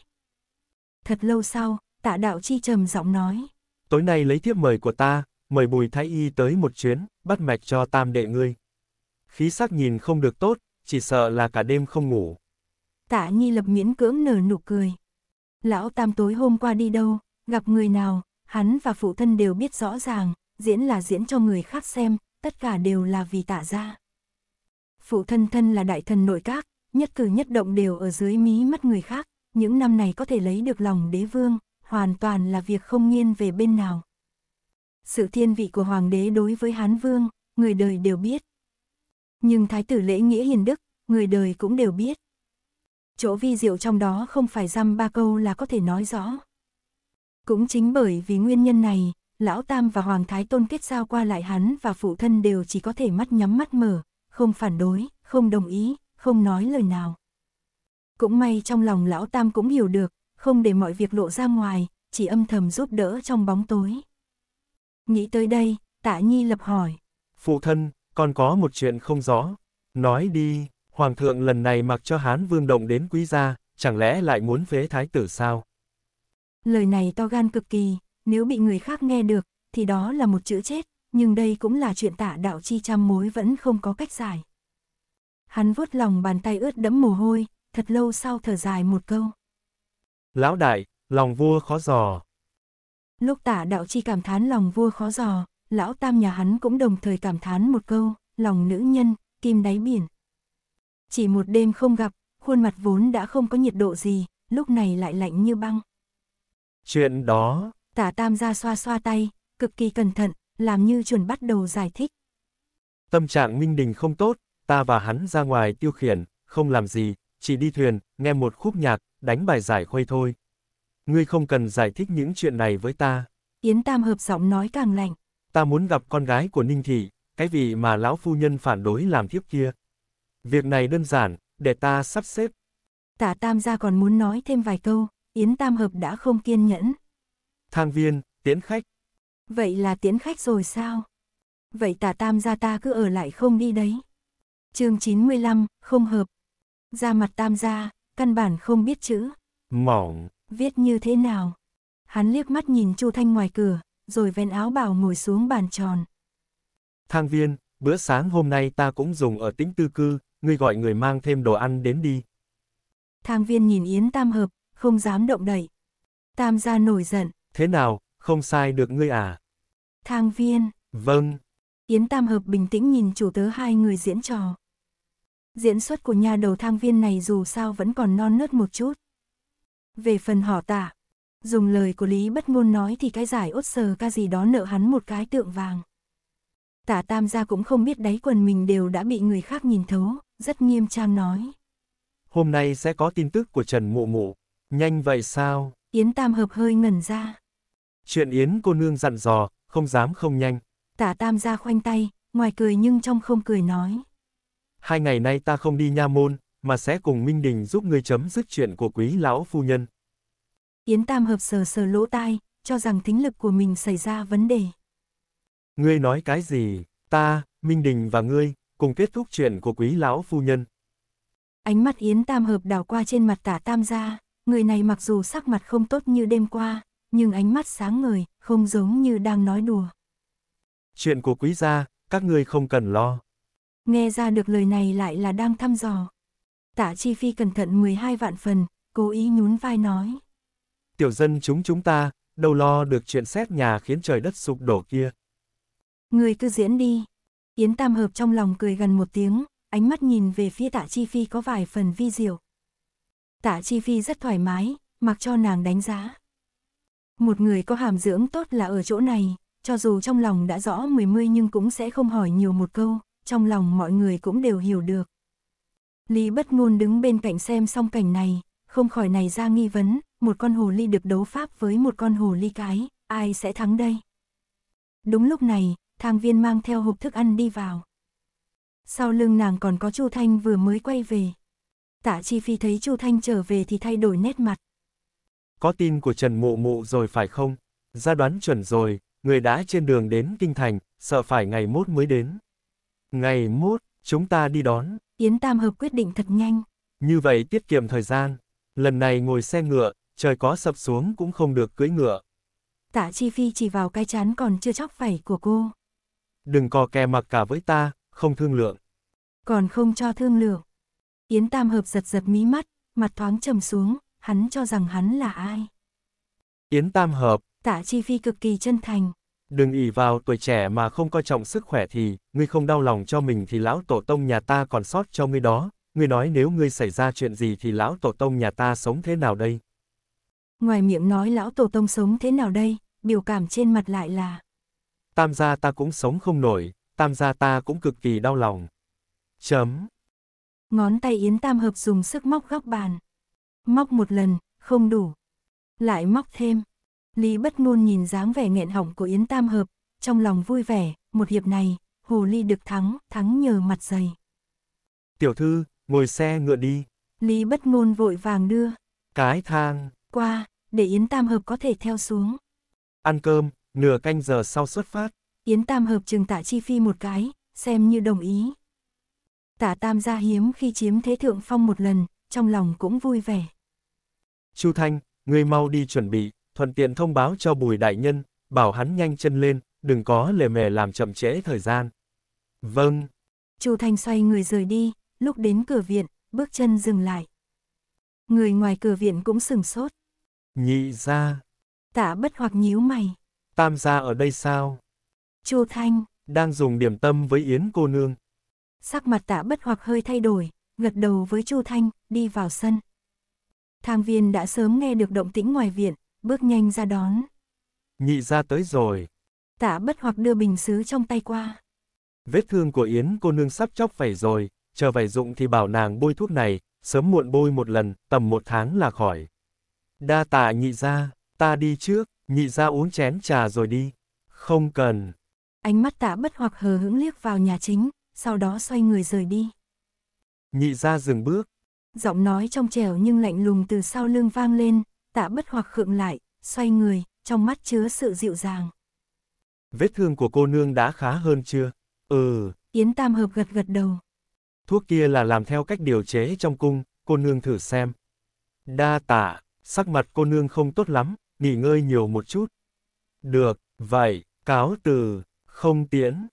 Thật lâu sau, tạ đạo chi trầm giọng nói. Tối nay lấy thiếp mời của ta, mời bùi thái y tới một chuyến, bắt mạch cho tam đệ ngươi khí sắc nhìn không được tốt, chỉ sợ là cả đêm không ngủ. Tạ Nhi Lập miễn cưỡng nở nụ cười. Lão Tam tối hôm qua đi đâu, gặp người nào, hắn và phụ thân đều biết rõ ràng, diễn là diễn cho người khác xem, tất cả đều là vì tạ ra. Phụ thân thân là đại thần nội các, nhất cử nhất động đều ở dưới mí mắt người khác, những năm này có thể lấy được lòng đế vương, hoàn toàn là việc không nghiêng về bên nào. Sự thiên vị của hoàng đế đối với Hán Vương, người đời đều biết nhưng thái tử lễ nghĩa hiền đức, người đời cũng đều biết. Chỗ vi diệu trong đó không phải dăm ba câu là có thể nói rõ. Cũng chính bởi vì nguyên nhân này, Lão Tam và Hoàng Thái Tôn kết giao qua lại hắn và phụ thân đều chỉ có thể mắt nhắm mắt mở, không phản đối, không đồng ý, không nói lời nào. Cũng may trong lòng Lão Tam cũng hiểu được, không để mọi việc lộ ra ngoài, chỉ âm thầm giúp đỡ trong bóng tối. Nghĩ tới đây, Tạ Nhi lập hỏi. Phụ thân, con có một chuyện không rõ. Nói đi, Hoàng thượng lần này mặc cho Hán Vương động đến quý gia, chẳng lẽ lại muốn phế thái tử sao? Lời này to gan cực kỳ, nếu bị người khác nghe được, thì đó là một chữ chết, nhưng đây cũng là chuyện tả đạo chi trăm mối vẫn không có cách giải. Hắn vuốt lòng bàn tay ướt đẫm mồ hôi, thật lâu sau thở dài một câu. Lão đại, lòng vua khó giò. Lúc tả đạo chi cảm thán lòng vua khó giò, lão tam nhà hắn cũng đồng thời cảm thán một câu, lòng nữ nhân, kim đáy biển. Chỉ một đêm không gặp, khuôn mặt vốn đã không có nhiệt độ gì, lúc này lại lạnh như băng. Chuyện đó... Tả tam ra xoa xoa tay, cực kỳ cẩn thận, làm như chuẩn bắt đầu giải thích. Tâm trạng Minh Đình không tốt, ta và hắn ra ngoài tiêu khiển, không làm gì, chỉ đi thuyền, nghe một khúc nhạc, đánh bài giải khuây thôi. Ngươi không cần giải thích những chuyện này với ta. Yến Tam hợp giọng nói càng lạnh ta muốn gặp con gái của Ninh Thị, cái vị mà lão phu nhân phản đối làm thiếp kia. Việc này đơn giản, để ta sắp xếp. Tả Tam gia còn muốn nói thêm vài câu, Yến Tam Hợp đã không kiên nhẫn. Thang viên, tiễn khách. Vậy là tiễn khách rồi sao? Vậy tả Tam gia ta cứ ở lại không đi đấy. chương 95, không hợp. Ra mặt Tam gia, căn bản không biết chữ. Mỏng. Viết như thế nào? Hắn liếc mắt nhìn Chu Thanh ngoài cửa, rồi ven áo bào ngồi xuống bàn tròn. Thang viên, bữa sáng hôm nay ta cũng dùng ở tính tư cư, ngươi gọi người mang thêm đồ ăn đến đi. Thang viên nhìn Yến Tam hợp, không dám động đậy. Tam gia nổi giận. Thế nào, không sai được ngươi à? Thang viên. Vâng. Yến Tam hợp bình tĩnh nhìn chủ tớ hai người diễn trò. Diễn xuất của nhà đầu thang viên này dù sao vẫn còn non nớt một chút. Về phần họ tả, Dùng lời của Lý Bất Ngôn nói thì cái giải ốt sờ ca gì đó nợ hắn một cái tượng vàng. Tả tam gia cũng không biết đáy quần mình đều đã bị người khác nhìn thấu, rất nghiêm trang nói. Hôm nay sẽ có tin tức của Trần Mụ Mụ, nhanh vậy sao? Yến tam hợp hơi ngẩn ra. Chuyện Yến cô nương dặn dò, không dám không nhanh. Tả tam gia khoanh tay, ngoài cười nhưng trong không cười nói. Hai ngày nay ta không đi nha môn, mà sẽ cùng Minh Đình giúp người chấm dứt chuyện của quý lão phu nhân, Yến Tam Hợp sờ sờ lỗ tai, cho rằng thính lực của mình xảy ra vấn đề. Ngươi nói cái gì, ta, Minh Đình và ngươi, cùng kết thúc chuyện của quý lão phu nhân. Ánh mắt Yến Tam Hợp đảo qua trên mặt tả Tam gia, người này mặc dù sắc mặt không tốt như đêm qua, nhưng ánh mắt sáng ngời, không giống như đang nói đùa. Chuyện của quý gia, các ngươi không cần lo. Nghe ra được lời này lại là đang thăm dò. Tả Chi Phi cẩn thận 12 vạn phần, cố ý nhún vai nói tiểu dân chúng chúng ta, đâu lo được chuyện xét nhà khiến trời đất sụp đổ kia. Người cứ diễn đi. Yến Tam Hợp trong lòng cười gần một tiếng, ánh mắt nhìn về phía tạ Chi Phi có vài phần vi diệu. Tạ Chi Phi rất thoải mái, mặc cho nàng đánh giá. Một người có hàm dưỡng tốt là ở chỗ này, cho dù trong lòng đã rõ mười mươi nhưng cũng sẽ không hỏi nhiều một câu, trong lòng mọi người cũng đều hiểu được. Lý bất ngôn đứng bên cạnh xem xong cảnh này, không khỏi này ra nghi vấn, một con hồ ly được đấu pháp với một con hồ ly cái, ai sẽ thắng đây? Đúng lúc này, thang viên mang theo hộp thức ăn đi vào. Sau lưng nàng còn có Chu Thanh vừa mới quay về. Tạ Chi Phi thấy Chu Thanh trở về thì thay đổi nét mặt. Có tin của Trần Mộ mụ rồi phải không? Ra đoán chuẩn rồi, người đã trên đường đến Kinh Thành, sợ phải ngày mốt mới đến. Ngày mốt, chúng ta đi đón. Yến Tam Hợp quyết định thật nhanh. Như vậy tiết kiệm thời gian. Lần này ngồi xe ngựa, trời có sập xuống cũng không được cưỡi ngựa. Tạ Chi Phi chỉ vào cái chán còn chưa chóc vảy của cô. Đừng cò kè mặc cả với ta, không thương lượng. Còn không cho thương lượng. Yến Tam Hợp giật giật mí mắt, mặt thoáng trầm xuống, hắn cho rằng hắn là ai. Yến Tam Hợp. Tạ Chi Phi cực kỳ chân thành. Đừng ỉ vào tuổi trẻ mà không coi trọng sức khỏe thì, ngươi không đau lòng cho mình thì lão tổ tông nhà ta còn sót cho ngươi đó. Ngươi nói nếu ngươi xảy ra chuyện gì thì lão tổ tông nhà ta sống thế nào đây? ngoài miệng nói lão tổ tông sống thế nào đây, biểu cảm trên mặt lại là. Tam gia ta cũng sống không nổi, tam gia ta cũng cực kỳ đau lòng. Chấm. Ngón tay Yến Tam Hợp dùng sức móc góc bàn. Móc một lần, không đủ. Lại móc thêm. Lý bất ngôn nhìn dáng vẻ nghẹn hỏng của Yến Tam Hợp, trong lòng vui vẻ, một hiệp này, Hồ Ly được thắng, thắng nhờ mặt dày. Tiểu thư, ngồi xe ngựa đi. Lý bất ngôn vội vàng đưa. Cái thang. Qua, để Yến Tam Hợp có thể theo xuống. Ăn cơm, nửa canh giờ sau xuất phát. Yến Tam Hợp trừng tạ Chi Phi một cái, xem như đồng ý. Tả Tam gia hiếm khi chiếm thế thượng phong một lần, trong lòng cũng vui vẻ. Chu Thanh, ngươi mau đi chuẩn bị, thuận tiện thông báo cho Bùi Đại Nhân, bảo hắn nhanh chân lên, đừng có lề mề làm chậm trễ thời gian. Vâng. Chu Thanh xoay người rời đi, lúc đến cửa viện, bước chân dừng lại. Người ngoài cửa viện cũng sừng sốt. Nhị gia. Tạ bất hoặc nhíu mày. Tam gia ở đây sao? Chu Thanh. Đang dùng điểm tâm với Yến cô nương. Sắc mặt tạ bất hoặc hơi thay đổi, gật đầu với Chu Thanh, đi vào sân. Thang viên đã sớm nghe được động tĩnh ngoài viện, bước nhanh ra đón. Nhị gia tới rồi. Tạ bất hoặc đưa bình xứ trong tay qua. Vết thương của Yến cô nương sắp chóc vảy rồi, chờ vảy dụng thì bảo nàng bôi thuốc này, sớm muộn bôi một lần, tầm một tháng là khỏi. Đa tạ nhị gia, ta đi trước, nhị gia uống chén trà rồi đi. Không cần. Ánh mắt tạ bất hoặc hờ hững liếc vào nhà chính, sau đó xoay người rời đi. Nhị gia dừng bước. Giọng nói trong trẻo nhưng lạnh lùng từ sau lưng vang lên, tạ bất hoặc khựng lại, xoay người, trong mắt chứa sự dịu dàng. Vết thương của cô nương đã khá hơn chưa? Ừ. Yến Tam Hợp gật gật đầu. Thuốc kia là làm theo cách điều chế trong cung, cô nương thử xem. Đa tạ. Sắc mặt cô nương không tốt lắm, nghỉ ngơi nhiều một chút. Được, vậy, cáo từ, không tiễn.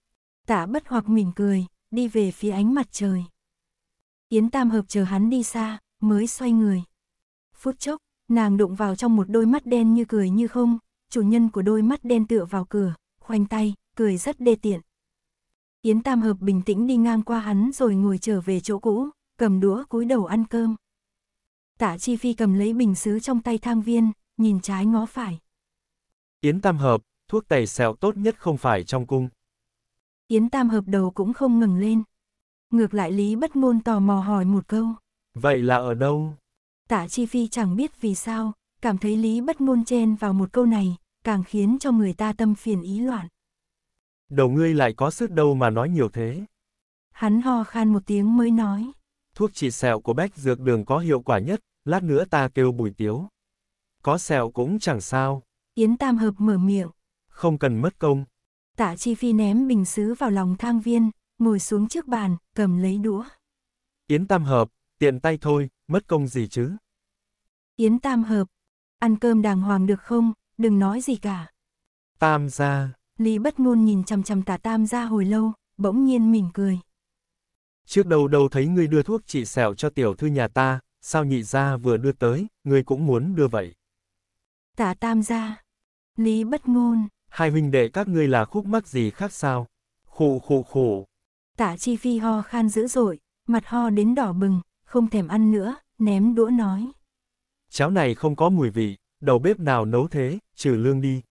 Tạ bất hoặc mỉm cười, đi về phía ánh mặt trời. Yến Tam Hợp chờ hắn đi xa, mới xoay người. Phút chốc, nàng đụng vào trong một đôi mắt đen như cười như không, chủ nhân của đôi mắt đen tựa vào cửa, khoanh tay, cười rất đê tiện. Yến Tam Hợp bình tĩnh đi ngang qua hắn rồi ngồi trở về chỗ cũ, cầm đũa cúi đầu ăn cơm. Tạ Chi Phi cầm lấy bình xứ trong tay thang viên, nhìn trái ngó phải. Yến Tam Hợp, thuốc tẩy sẹo tốt nhất không phải trong cung. Yến Tam Hợp đầu cũng không ngừng lên. Ngược lại Lý Bất Ngôn tò mò hỏi một câu. Vậy là ở đâu? Tạ Chi Phi chẳng biết vì sao, cảm thấy Lý Bất Ngôn chen vào một câu này, càng khiến cho người ta tâm phiền ý loạn. Đầu ngươi lại có sức đâu mà nói nhiều thế. Hắn ho khan một tiếng mới nói. Thuốc trị sẹo của Bách Dược Đường có hiệu quả nhất lát nữa ta kêu bùi tiếu. Có sẹo cũng chẳng sao. Yến Tam Hợp mở miệng. Không cần mất công. Tạ Chi Phi ném bình xứ vào lòng thang viên, ngồi xuống trước bàn, cầm lấy đũa. Yến Tam Hợp, tiện tay thôi, mất công gì chứ. Yến Tam Hợp, ăn cơm đàng hoàng được không, đừng nói gì cả. Tam gia. Lý bất ngôn nhìn chằm chằm tạ tam gia hồi lâu, bỗng nhiên mỉm cười. Trước đầu đầu thấy ngươi đưa thuốc trị sẹo cho tiểu thư nhà ta, sao nhị gia vừa đưa tới, ngươi cũng muốn đưa vậy. Tả tam gia, lý bất ngôn. Hai huynh đệ các ngươi là khúc mắc gì khác sao? Khụ khụ khụ. Tả chi phi ho khan dữ dội, mặt ho đến đỏ bừng, không thèm ăn nữa, ném đũa nói. Cháo này không có mùi vị, đầu bếp nào nấu thế, trừ lương đi.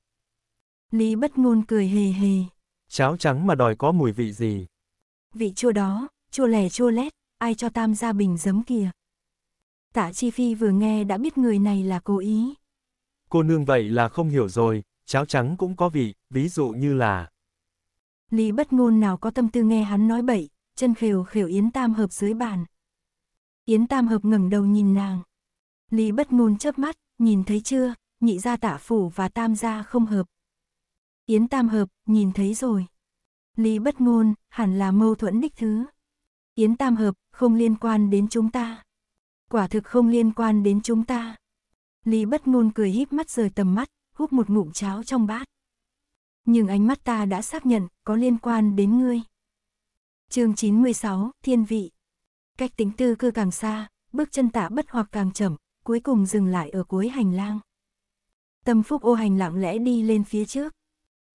Lý bất ngôn cười hề hề. Cháo trắng mà đòi có mùi vị gì? Vị chua đó, chua lè chua lét, ai cho tam gia bình giấm kìa. Tạ Chi Phi vừa nghe đã biết người này là cố ý. Cô nương vậy là không hiểu rồi, cháo trắng cũng có vị, ví dụ như là... Lý bất ngôn nào có tâm tư nghe hắn nói bậy, chân khều khều Yến Tam Hợp dưới bàn. Yến Tam Hợp ngẩng đầu nhìn nàng. Lý bất ngôn chớp mắt, nhìn thấy chưa, nhị gia tả phủ và tam gia không hợp. Yến Tam Hợp, nhìn thấy rồi. Lý bất ngôn, hẳn là mâu thuẫn đích thứ. Yến Tam Hợp, không liên quan đến chúng ta quả thực không liên quan đến chúng ta. Lý bất ngôn cười híp mắt rời tầm mắt, hút một ngụm cháo trong bát. Nhưng ánh mắt ta đã xác nhận có liên quan đến ngươi. chương 96, Thiên Vị Cách tính tư cư càng xa, bước chân tạ bất hoặc càng chậm, cuối cùng dừng lại ở cuối hành lang. Tâm phúc ô hành lặng lẽ đi lên phía trước.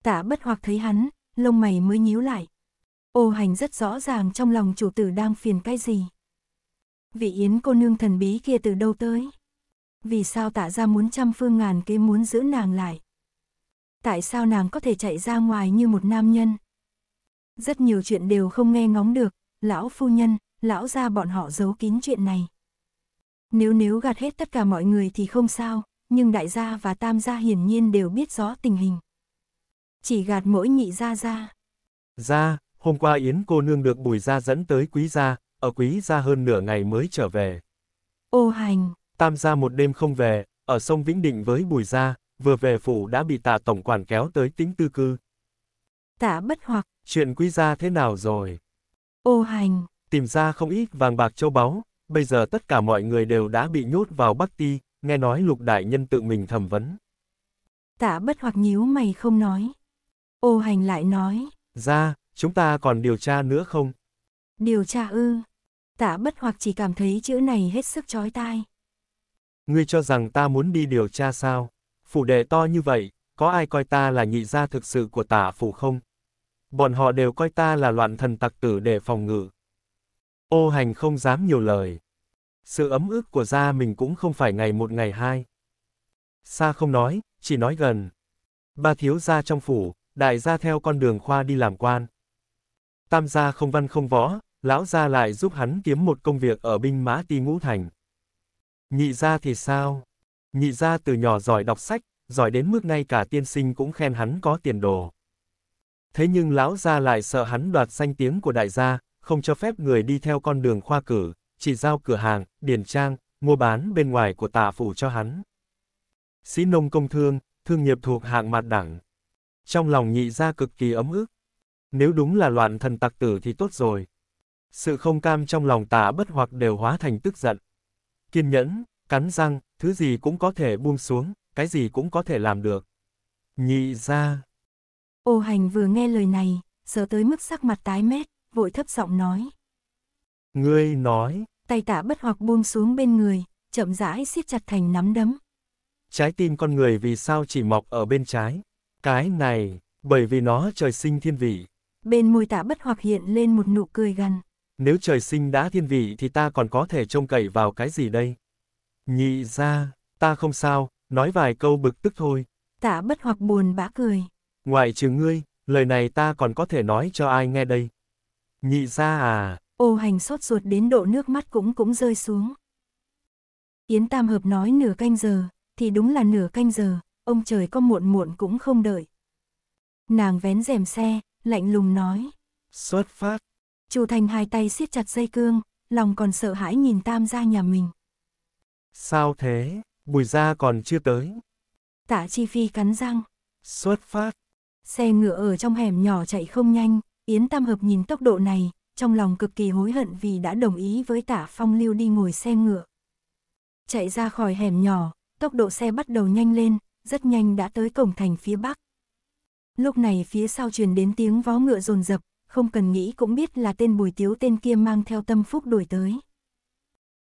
Tạ bất hoặc thấy hắn, lông mày mới nhíu lại. Ô hành rất rõ ràng trong lòng chủ tử đang phiền cái gì vị yến cô nương thần bí kia từ đâu tới? Vì sao tạ ra muốn trăm phương ngàn kế muốn giữ nàng lại? Tại sao nàng có thể chạy ra ngoài như một nam nhân? Rất nhiều chuyện đều không nghe ngóng được, lão phu nhân, lão ra bọn họ giấu kín chuyện này. Nếu nếu gạt hết tất cả mọi người thì không sao, nhưng đại gia và tam gia hiển nhiên đều biết rõ tình hình. Chỉ gạt mỗi nhị gia gia. Gia, hôm qua Yến cô nương được bùi gia dẫn tới quý gia, ở quý ra hơn nửa ngày mới trở về. Ô hành. Tam gia một đêm không về, ở sông Vĩnh Định với Bùi gia, vừa về phủ đã bị tạ tổng quản kéo tới tính tư cư. Tạ bất hoặc. Chuyện quý gia thế nào rồi? Ô hành. Tìm ra không ít vàng bạc châu báu, bây giờ tất cả mọi người đều đã bị nhốt vào Bắc Ti, nghe nói lục đại nhân tự mình thẩm vấn. Tạ bất hoặc nhíu mày không nói. Ô hành lại nói. Ra, chúng ta còn điều tra nữa không? Điều tra ư tạ bất hoặc chỉ cảm thấy chữ này hết sức chói tai. Ngươi cho rằng ta muốn đi điều tra sao? Phủ đệ to như vậy, có ai coi ta là nhị gia thực sự của tả phủ không? Bọn họ đều coi ta là loạn thần tặc tử để phòng ngự. Ô hành không dám nhiều lời. Sự ấm ức của gia mình cũng không phải ngày một ngày hai. Xa không nói, chỉ nói gần. Ba thiếu gia trong phủ, đại gia theo con đường khoa đi làm quan. Tam gia không văn không võ, lão gia lại giúp hắn kiếm một công việc ở binh mã ti ngũ thành. Nhị gia thì sao? Nhị gia từ nhỏ giỏi đọc sách, giỏi đến mức ngay cả tiên sinh cũng khen hắn có tiền đồ. Thế nhưng lão gia lại sợ hắn đoạt danh tiếng của đại gia, không cho phép người đi theo con đường khoa cử, chỉ giao cửa hàng, điền trang, mua bán bên ngoài của tà phủ cho hắn. Sĩ nông công thương, thương nghiệp thuộc hạng mặt đẳng. Trong lòng nhị gia cực kỳ ấm ức. Nếu đúng là loạn thần tặc tử thì tốt rồi sự không cam trong lòng tà bất hoặc đều hóa thành tức giận. Kiên nhẫn, cắn răng, thứ gì cũng có thể buông xuống, cái gì cũng có thể làm được. Nhị ra. Ô hành vừa nghe lời này, sợ tới mức sắc mặt tái mét, vội thấp giọng nói. Ngươi nói. Tay tả bất hoặc buông xuống bên người, chậm rãi siết chặt thành nắm đấm. Trái tim con người vì sao chỉ mọc ở bên trái? Cái này, bởi vì nó trời sinh thiên vị. Bên môi tả bất hoặc hiện lên một nụ cười gần nếu trời sinh đã thiên vị thì ta còn có thể trông cậy vào cái gì đây? Nhị ra, ta không sao, nói vài câu bực tức thôi. Tạ bất hoặc buồn bã cười. Ngoại trừ ngươi, lời này ta còn có thể nói cho ai nghe đây? Nhị ra à? Ô hành sốt ruột đến độ nước mắt cũng cũng rơi xuống. Yến Tam Hợp nói nửa canh giờ, thì đúng là nửa canh giờ, ông trời có muộn muộn cũng không đợi. Nàng vén rèm xe, lạnh lùng nói. Xuất phát. Chu Thành hai tay siết chặt dây cương, lòng còn sợ hãi nhìn Tam gia nhà mình. Sao thế, Bùi gia còn chưa tới. Tạ Chi Phi cắn răng. Xuất phát. Xe ngựa ở trong hẻm nhỏ chạy không nhanh, Yến Tam Hợp nhìn tốc độ này, trong lòng cực kỳ hối hận vì đã đồng ý với Tạ Phong Lưu đi ngồi xe ngựa. Chạy ra khỏi hẻm nhỏ, tốc độ xe bắt đầu nhanh lên, rất nhanh đã tới cổng thành phía bắc. Lúc này phía sau truyền đến tiếng vó ngựa rồn rập, không cần nghĩ cũng biết là tên bùi tiếu tên kia mang theo tâm phúc đuổi tới.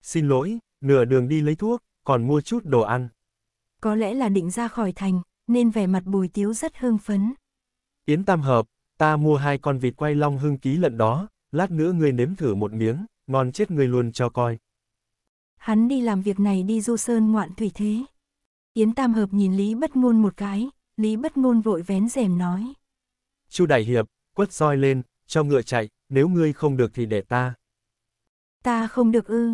Xin lỗi, nửa đường đi lấy thuốc, còn mua chút đồ ăn. Có lẽ là định ra khỏi thành, nên vẻ mặt bùi tiếu rất hưng phấn. Yến Tam Hợp, ta mua hai con vịt quay long hưng ký lận đó, lát nữa người nếm thử một miếng, ngon chết người luôn cho coi. Hắn đi làm việc này đi du sơn ngoạn thủy thế. Yến Tam Hợp nhìn Lý Bất Ngôn một cái, Lý Bất Ngôn vội vén rèm nói. Chu Đại Hiệp, quất roi lên, cho ngựa chạy, nếu ngươi không được thì để ta. Ta không được ư.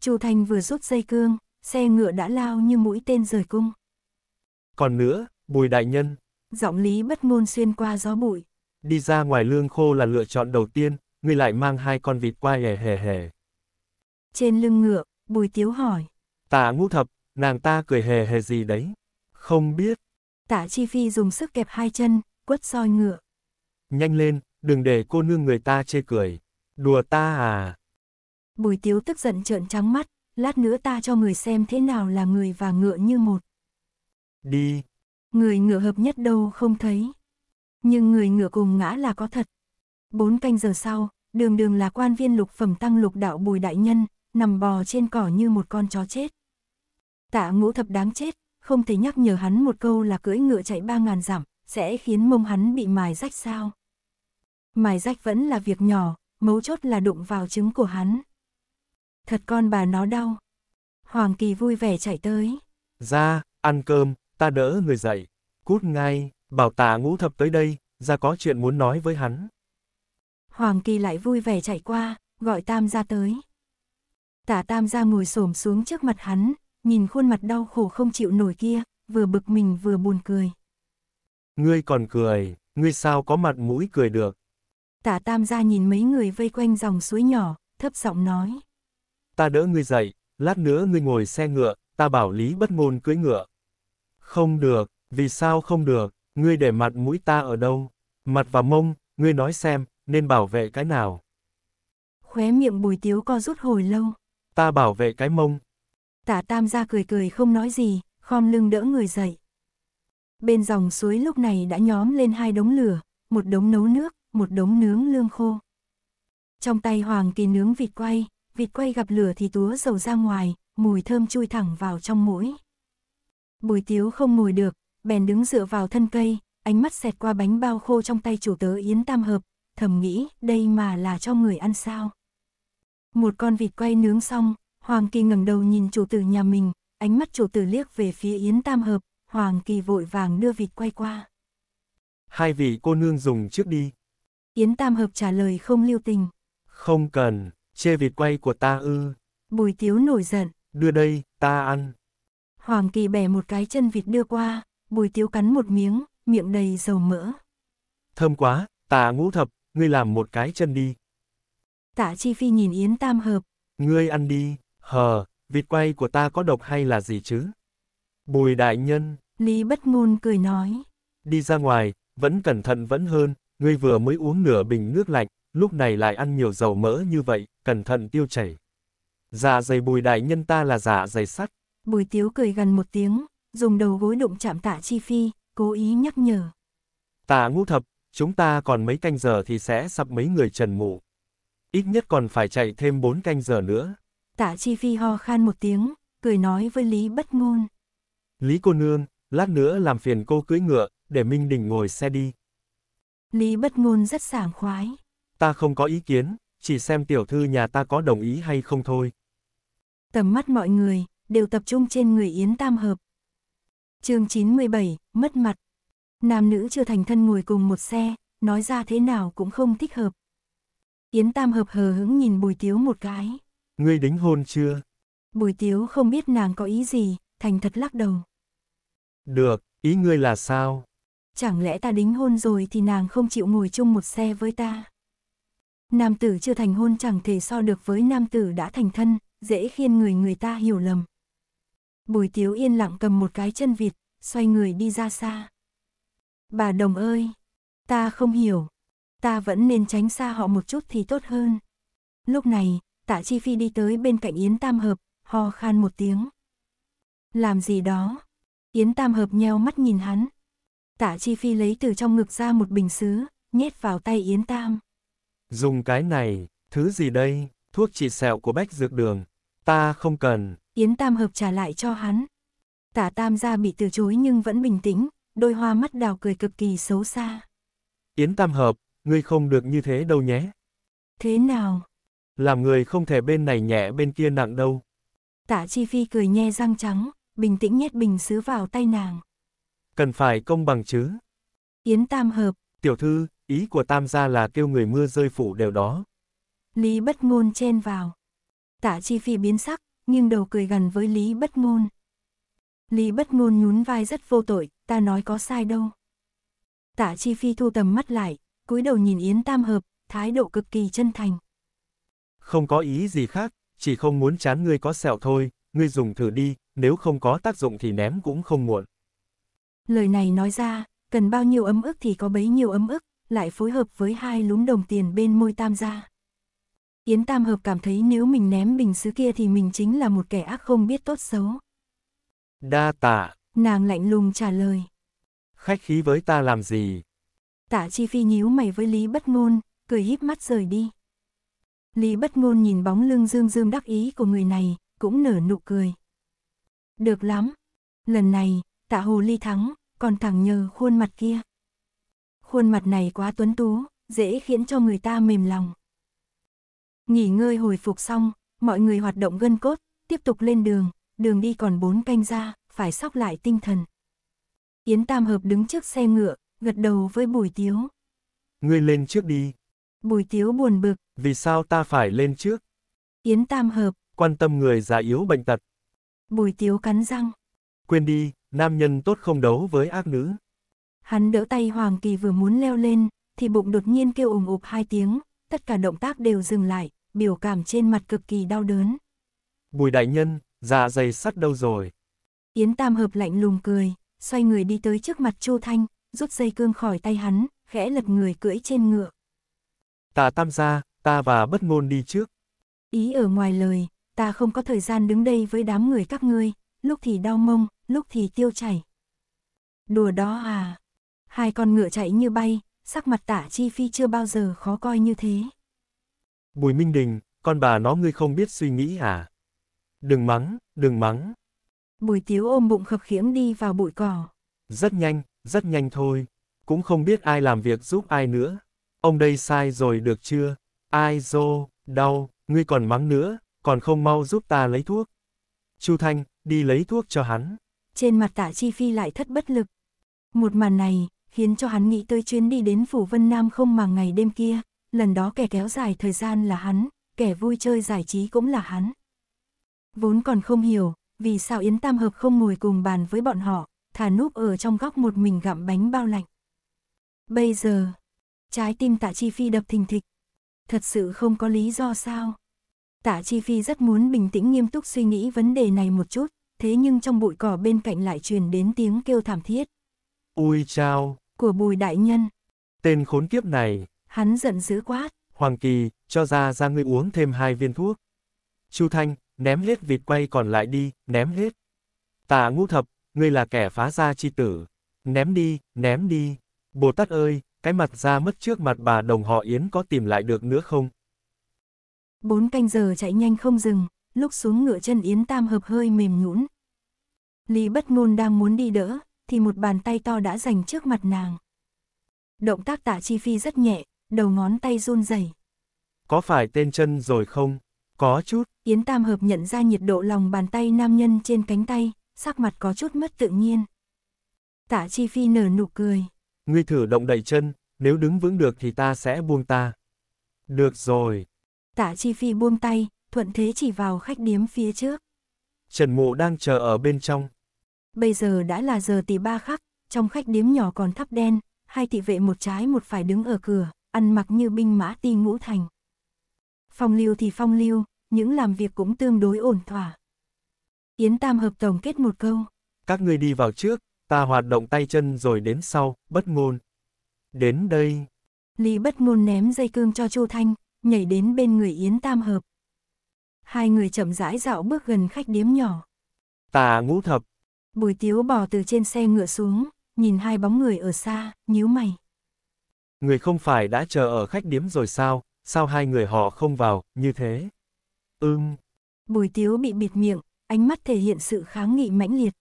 Chu Thanh vừa rút dây cương, xe ngựa đã lao như mũi tên rời cung. Còn nữa, Bùi Đại Nhân. Giọng Lý bất ngôn xuyên qua gió bụi. Đi ra ngoài lương khô là lựa chọn đầu tiên, ngươi lại mang hai con vịt qua hề hề hề. Trên lưng ngựa, Bùi Tiếu hỏi. Tạ ngũ thập, nàng ta cười hề hề gì đấy? Không biết. Tạ Chi Phi dùng sức kẹp hai chân, quất soi ngựa. Nhanh lên, đừng để cô nương người ta chê cười. Đùa ta à? Bùi tiếu tức giận trợn trắng mắt, lát nữa ta cho người xem thế nào là người và ngựa như một. Đi. Người ngựa hợp nhất đâu không thấy. Nhưng người ngựa cùng ngã là có thật. Bốn canh giờ sau, đường đường là quan viên lục phẩm tăng lục đạo bùi đại nhân, nằm bò trên cỏ như một con chó chết. Tạ ngũ thập đáng chết, không thể nhắc nhở hắn một câu là cưỡi ngựa chạy ba ngàn dặm, sẽ khiến mông hắn bị mài rách sao mài rách vẫn là việc nhỏ, mấu chốt là đụng vào trứng của hắn. Thật con bà nó đau. Hoàng Kỳ vui vẻ chạy tới. Ra, ăn cơm, ta đỡ người dậy. Cút ngay, bảo tà ngũ thập tới đây, ra có chuyện muốn nói với hắn. Hoàng Kỳ lại vui vẻ chạy qua, gọi Tam ra tới. Tả Tam ra ngồi xổm xuống trước mặt hắn, nhìn khuôn mặt đau khổ không chịu nổi kia, vừa bực mình vừa buồn cười. Ngươi còn cười, ngươi sao có mặt mũi cười được, Tả tam gia nhìn mấy người vây quanh dòng suối nhỏ, thấp giọng nói. Ta đỡ ngươi dậy, lát nữa ngươi ngồi xe ngựa, ta bảo lý bất ngôn cưỡi ngựa. Không được, vì sao không được, ngươi để mặt mũi ta ở đâu? Mặt và mông, ngươi nói xem, nên bảo vệ cái nào? Khóe miệng bùi tiếu co rút hồi lâu. Ta bảo vệ cái mông. Tả tam gia cười cười không nói gì, khom lưng đỡ người dậy. Bên dòng suối lúc này đã nhóm lên hai đống lửa, một đống nấu nước, một đống nướng lương khô. Trong tay Hoàng Kỳ nướng vịt quay, vịt quay gặp lửa thì túa dầu ra ngoài, mùi thơm chui thẳng vào trong mũi. Bùi tiếu không ngồi được, bèn đứng dựa vào thân cây, ánh mắt xẹt qua bánh bao khô trong tay chủ tớ Yến Tam Hợp, thầm nghĩ đây mà là cho người ăn sao. Một con vịt quay nướng xong, Hoàng Kỳ ngẩng đầu nhìn chủ tử nhà mình, ánh mắt chủ tử liếc về phía Yến Tam Hợp, Hoàng Kỳ vội vàng đưa vịt quay qua. Hai vị cô nương dùng trước đi. Yến Tam Hợp trả lời không lưu tình. Không cần, chê vịt quay của ta ư. Bùi Tiếu nổi giận. Đưa đây, ta ăn. Hoàng Kỳ bẻ một cái chân vịt đưa qua, Bùi Tiếu cắn một miếng, miệng đầy dầu mỡ. Thơm quá, tà ngũ thập, ngươi làm một cái chân đi. Tạ Chi Phi nhìn Yến Tam Hợp. Ngươi ăn đi, hờ, vịt quay của ta có độc hay là gì chứ? Bùi đại nhân. Lý bất ngôn cười nói. Đi ra ngoài, vẫn cẩn thận vẫn hơn, Ngươi vừa mới uống nửa bình nước lạnh, lúc này lại ăn nhiều dầu mỡ như vậy, cẩn thận tiêu chảy. Dạ dày bùi đại nhân ta là dạ dày sắt. Bùi tiếu cười gần một tiếng, dùng đầu gối đụng chạm tạ chi phi, cố ý nhắc nhở. Tạ ngũ thập, chúng ta còn mấy canh giờ thì sẽ sập mấy người trần mụ. Ít nhất còn phải chạy thêm bốn canh giờ nữa. Tạ chi phi ho khan một tiếng, cười nói với Lý bất ngôn. Lý cô nương, lát nữa làm phiền cô cưỡi ngựa, để Minh Đình ngồi xe đi. Lý bất ngôn rất sảng khoái. Ta không có ý kiến, chỉ xem tiểu thư nhà ta có đồng ý hay không thôi. Tầm mắt mọi người, đều tập trung trên người Yến Tam Hợp. chương 97, mất mặt. Nam nữ chưa thành thân ngồi cùng một xe, nói ra thế nào cũng không thích hợp. Yến Tam Hợp hờ hững nhìn Bùi Tiếu một cái. Ngươi đính hôn chưa? Bùi Tiếu không biết nàng có ý gì, thành thật lắc đầu. Được, ý ngươi là sao? chẳng lẽ ta đính hôn rồi thì nàng không chịu ngồi chung một xe với ta. Nam tử chưa thành hôn chẳng thể so được với nam tử đã thành thân, dễ khiến người người ta hiểu lầm. Bùi tiếu yên lặng cầm một cái chân vịt, xoay người đi ra xa. Bà đồng ơi, ta không hiểu, ta vẫn nên tránh xa họ một chút thì tốt hơn. Lúc này, tạ chi phi đi tới bên cạnh Yến Tam Hợp, ho khan một tiếng. Làm gì đó? Yến Tam Hợp nheo mắt nhìn hắn, Tạ Chi Phi lấy từ trong ngực ra một bình sứ, nhét vào tay Yến Tam. Dùng cái này, thứ gì đây, thuốc trị sẹo của Bách Dược Đường, ta không cần. Yến Tam hợp trả lại cho hắn. Tạ Tam gia bị từ chối nhưng vẫn bình tĩnh, đôi hoa mắt đào cười cực kỳ xấu xa. Yến Tam hợp, ngươi không được như thế đâu nhé. Thế nào? Làm người không thể bên này nhẹ bên kia nặng đâu. Tạ Chi Phi cười nhe răng trắng, bình tĩnh nhét bình sứ vào tay nàng. Cần phải công bằng chứ. Yến tam hợp. Tiểu thư, ý của tam gia là kêu người mưa rơi phủ đều đó. Lý bất ngôn chen vào. Tả chi phi biến sắc, nhưng đầu cười gần với Lý bất ngôn. Lý bất ngôn nhún vai rất vô tội, ta nói có sai đâu. Tả chi phi thu tầm mắt lại, cúi đầu nhìn Yến tam hợp, thái độ cực kỳ chân thành. Không có ý gì khác, chỉ không muốn chán ngươi có sẹo thôi, ngươi dùng thử đi, nếu không có tác dụng thì ném cũng không muộn. Lời này nói ra, cần bao nhiêu ấm ức thì có bấy nhiêu ấm ức, lại phối hợp với hai lúm đồng tiền bên môi tam gia. Yến Tam Hợp cảm thấy nếu mình ném bình xứ kia thì mình chính là một kẻ ác không biết tốt xấu. Đa tạ. Nàng lạnh lùng trả lời. Khách khí với ta làm gì? Tạ Chi Phi nhíu mày với Lý Bất Ngôn, cười híp mắt rời đi. Lý Bất Ngôn nhìn bóng lưng dương dương đắc ý của người này, cũng nở nụ cười. Được lắm. Lần này, tạ hồ ly thắng, còn thẳng nhờ khuôn mặt kia. Khuôn mặt này quá tuấn tú, dễ khiến cho người ta mềm lòng. Nghỉ ngơi hồi phục xong, mọi người hoạt động gân cốt, tiếp tục lên đường, đường đi còn bốn canh ra, phải sóc lại tinh thần. Yến Tam Hợp đứng trước xe ngựa, gật đầu với Bùi Tiếu. Ngươi lên trước đi. Bùi Tiếu buồn bực. Vì sao ta phải lên trước? Yến Tam Hợp. Quan tâm người già yếu bệnh tật. Bùi Tiếu cắn răng quên đi, nam nhân tốt không đấu với ác nữ. Hắn đỡ tay Hoàng Kỳ vừa muốn leo lên, thì bụng đột nhiên kêu ủng ụp hai tiếng, tất cả động tác đều dừng lại, biểu cảm trên mặt cực kỳ đau đớn. Bùi đại nhân, dạ dày sắt đâu rồi? Yến Tam Hợp lạnh lùng cười, xoay người đi tới trước mặt Chu Thanh, rút dây cương khỏi tay hắn, khẽ lật người cưỡi trên ngựa. Tạ Tam gia, ta và bất ngôn đi trước. Ý ở ngoài lời, ta không có thời gian đứng đây với đám người các ngươi, lúc thì đau mông, lúc thì tiêu chảy. Đùa đó à? Hai con ngựa chạy như bay, sắc mặt tả chi phi chưa bao giờ khó coi như thế. Bùi Minh Đình, con bà nó ngươi không biết suy nghĩ à? Đừng mắng, đừng mắng. Bùi tiếu ôm bụng khập khiễng đi vào bụi cỏ. Rất nhanh, rất nhanh thôi. Cũng không biết ai làm việc giúp ai nữa. Ông đây sai rồi được chưa? Ai dô, đau, ngươi còn mắng nữa, còn không mau giúp ta lấy thuốc. Chu Thanh, đi lấy thuốc cho hắn trên mặt tạ chi phi lại thất bất lực. Một màn này, khiến cho hắn nghĩ tới chuyến đi đến phủ Vân Nam không mà ngày đêm kia, lần đó kẻ kéo dài thời gian là hắn, kẻ vui chơi giải trí cũng là hắn. Vốn còn không hiểu, vì sao Yến Tam Hợp không ngồi cùng bàn với bọn họ, thả núp ở trong góc một mình gặm bánh bao lạnh. Bây giờ, trái tim tạ chi phi đập thình thịch. Thật sự không có lý do sao. Tạ chi phi rất muốn bình tĩnh nghiêm túc suy nghĩ vấn đề này một chút, thế nhưng trong bụi cỏ bên cạnh lại truyền đến tiếng kêu thảm thiết. Ui chao! Của bùi đại nhân. Tên khốn kiếp này. Hắn giận dữ quát. Hoàng Kỳ, cho ra ra ngươi uống thêm hai viên thuốc. Chu Thanh, ném hết vịt quay còn lại đi, ném hết. Tạ ngũ thập, ngươi là kẻ phá gia chi tử. Ném đi, ném đi. Bồ Tát ơi, cái mặt ra mất trước mặt bà đồng họ Yến có tìm lại được nữa không? Bốn canh giờ chạy nhanh không dừng, lúc xuống ngựa chân Yến Tam Hợp hơi mềm nhũn. Lý bất ngôn đang muốn đi đỡ, thì một bàn tay to đã giành trước mặt nàng. Động tác tạ chi phi rất nhẹ, đầu ngón tay run rẩy. Có phải tên chân rồi không? Có chút. Yến Tam Hợp nhận ra nhiệt độ lòng bàn tay nam nhân trên cánh tay, sắc mặt có chút mất tự nhiên. Tạ Chi Phi nở nụ cười. Ngươi thử động đậy chân, nếu đứng vững được thì ta sẽ buông ta. Được rồi. Tạ Chi Phi buông tay, thuận thế chỉ vào khách điếm phía trước. Trần Mộ đang chờ ở bên trong. Bây giờ đã là giờ tỷ ba khắc, trong khách điếm nhỏ còn thắp đen, hai thị vệ một trái một phải đứng ở cửa, ăn mặc như binh mã ti ngũ thành. Phong lưu thì phong lưu, những làm việc cũng tương đối ổn thỏa. Yến Tam hợp tổng kết một câu. Các người đi vào trước, ta hoạt động tay chân rồi đến sau, bất ngôn. Đến đây. Lý bất ngôn ném dây cương cho Chu Thanh, nhảy đến bên người Yến Tam hợp. Hai người chậm rãi dạo bước gần khách điếm nhỏ. Tà ngũ thập. Bùi tiếu bò từ trên xe ngựa xuống, nhìn hai bóng người ở xa, nhíu mày. Người không phải đã chờ ở khách điếm rồi sao, sao hai người họ không vào, như thế? Ưm. Bùi tiếu bị bịt miệng, ánh mắt thể hiện sự kháng nghị mãnh liệt.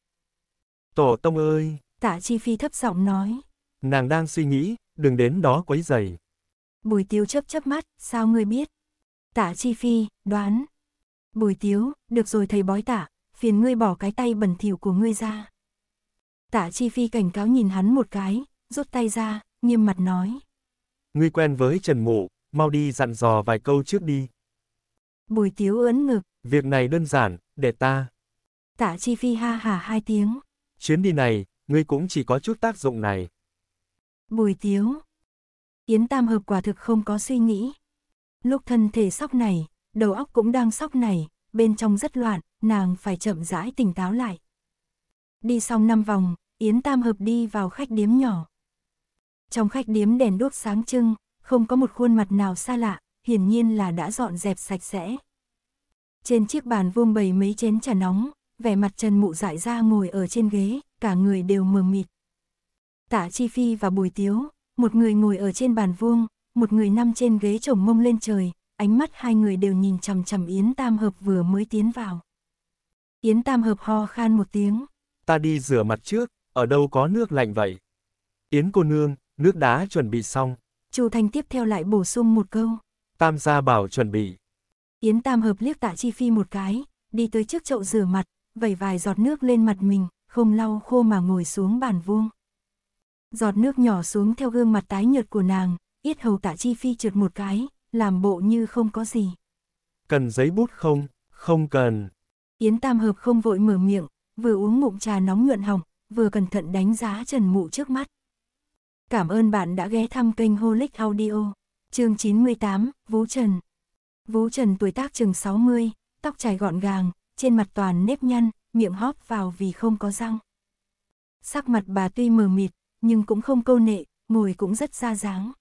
Tổ tông ơi! Tạ Chi Phi thấp giọng nói. Nàng đang suy nghĩ, đừng đến đó quấy rầy. Bùi Tiếu chấp chấp mắt, sao ngươi biết? Tạ Chi Phi, đoán. Bùi tiếu, được rồi thầy bói tả, phiền ngươi bỏ cái tay bẩn thỉu của ngươi ra. Tả chi phi cảnh cáo nhìn hắn một cái, rút tay ra, nghiêm mặt nói. Ngươi quen với Trần Mộ, mau đi dặn dò vài câu trước đi. Bùi tiếu ưỡn ngực. Việc này đơn giản, để ta. Tả chi phi ha hà hai tiếng. Chuyến đi này, ngươi cũng chỉ có chút tác dụng này. Bùi tiếu. Yến Tam Hợp quả thực không có suy nghĩ. Lúc thân thể sóc này, đầu óc cũng đang sóc này, bên trong rất loạn, nàng phải chậm rãi tỉnh táo lại. Đi xong năm vòng, Yến Tam Hợp đi vào khách điếm nhỏ. Trong khách điếm đèn đuốc sáng trưng, không có một khuôn mặt nào xa lạ, hiển nhiên là đã dọn dẹp sạch sẽ. Trên chiếc bàn vuông bày mấy chén trà nóng, vẻ mặt Trần Mụ dại ra ngồi ở trên ghế, cả người đều mờ mịt. Tạ Chi Phi và Bùi Tiếu, một người ngồi ở trên bàn vuông, một người nằm trên ghế chồng mông lên trời, ánh mắt hai người đều nhìn chằm chằm Yến Tam Hợp vừa mới tiến vào. Yến Tam Hợp ho khan một tiếng. Ta đi rửa mặt trước, ở đâu có nước lạnh vậy? Yến cô nương, nước đá chuẩn bị xong. Chu thành tiếp theo lại bổ sung một câu. Tam gia bảo chuẩn bị. Yến Tam Hợp liếc tạ chi phi một cái, đi tới trước chậu rửa mặt, vẩy vài giọt nước lên mặt mình, không lau khô mà ngồi xuống bàn vuông. Giọt nước nhỏ xuống theo gương mặt tái nhợt của nàng, yết hầu tạ chi phi trượt một cái, làm bộ như không có gì. Cần giấy bút không? Không cần. Yến Tam Hợp không vội mở miệng, vừa uống ngụm trà nóng nhuận hỏng, vừa cẩn thận đánh giá Trần Mụ trước mắt. Cảm ơn bạn đã ghé thăm kênh Holic Audio. Chương 98, Vũ Trần. Vũ Trần tuổi tác chừng 60, tóc trải gọn gàng, trên mặt toàn nếp nhăn, miệng hóp vào vì không có răng. Sắc mặt bà tuy mờ mịt, nhưng cũng không câu nệ, ngồi cũng rất ra dáng.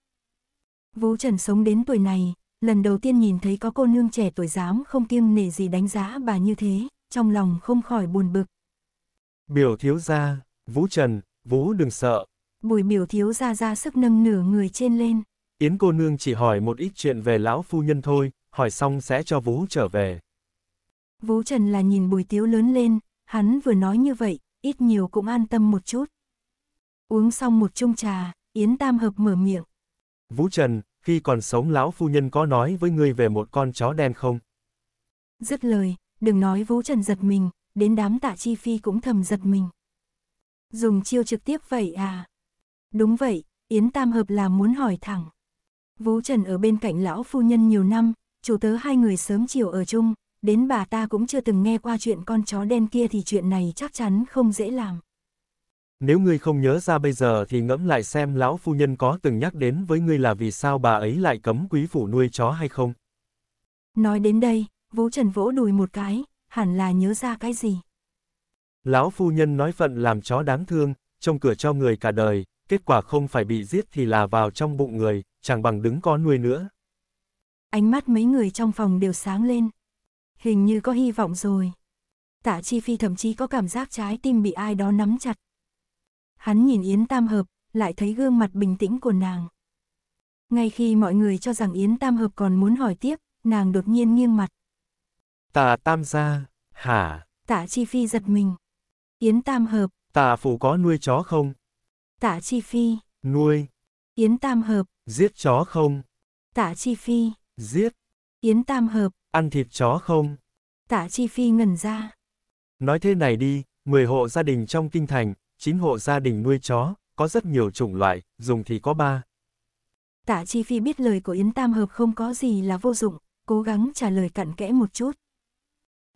Vũ Trần sống đến tuổi này, lần đầu tiên nhìn thấy có cô nương trẻ tuổi dám không kiêng nể gì đánh giá bà như thế, trong lòng không khỏi buồn bực. Biểu thiếu gia, Vũ Trần, Vũ đừng sợ. Bùi biểu thiếu gia ra sức nâng nửa người trên lên. Yến cô nương chỉ hỏi một ít chuyện về lão phu nhân thôi, hỏi xong sẽ cho Vũ trở về. Vũ Trần là nhìn bùi tiếu lớn lên, hắn vừa nói như vậy, ít nhiều cũng an tâm một chút. Uống xong một chung trà, Yến Tam Hợp mở miệng. Vũ Trần, khi còn sống lão phu nhân có nói với ngươi về một con chó đen không? Dứt lời, đừng nói Vũ Trần giật mình, đến đám tạ chi phi cũng thầm giật mình. Dùng chiêu trực tiếp vậy à? Đúng vậy, Yến Tam Hợp là muốn hỏi thẳng. Vũ Trần ở bên cạnh lão phu nhân nhiều năm, chủ tớ hai người sớm chiều ở chung, đến bà ta cũng chưa từng nghe qua chuyện con chó đen kia thì chuyện này chắc chắn không dễ làm nếu ngươi không nhớ ra bây giờ thì ngẫm lại xem lão phu nhân có từng nhắc đến với ngươi là vì sao bà ấy lại cấm quý phủ nuôi chó hay không. Nói đến đây, Vũ Trần vỗ đùi một cái, hẳn là nhớ ra cái gì. Lão phu nhân nói phận làm chó đáng thương, trông cửa cho người cả đời, kết quả không phải bị giết thì là vào trong bụng người, chẳng bằng đứng có nuôi nữa. Ánh mắt mấy người trong phòng đều sáng lên. Hình như có hy vọng rồi. Tạ Chi Phi thậm chí có cảm giác trái tim bị ai đó nắm chặt, hắn nhìn Yến Tam Hợp, lại thấy gương mặt bình tĩnh của nàng. Ngay khi mọi người cho rằng Yến Tam Hợp còn muốn hỏi tiếp, nàng đột nhiên nghiêng mặt. tạ Tam gia, hả? Tạ Chi Phi giật mình. Yến Tam Hợp. Tạ phủ có nuôi chó không? Tạ Chi Phi. Nuôi. Yến Tam Hợp. Giết chó không? Tạ Chi Phi. Giết. Yến Tam Hợp. Ăn thịt chó không? Tạ Chi Phi ngẩn ra. Nói thế này đi, 10 hộ gia đình trong kinh thành, 9 hộ gia đình nuôi chó, có rất nhiều chủng loại, dùng thì có 3. Tạ Chi Phi biết lời của Yến Tam Hợp không có gì là vô dụng, cố gắng trả lời cặn kẽ một chút.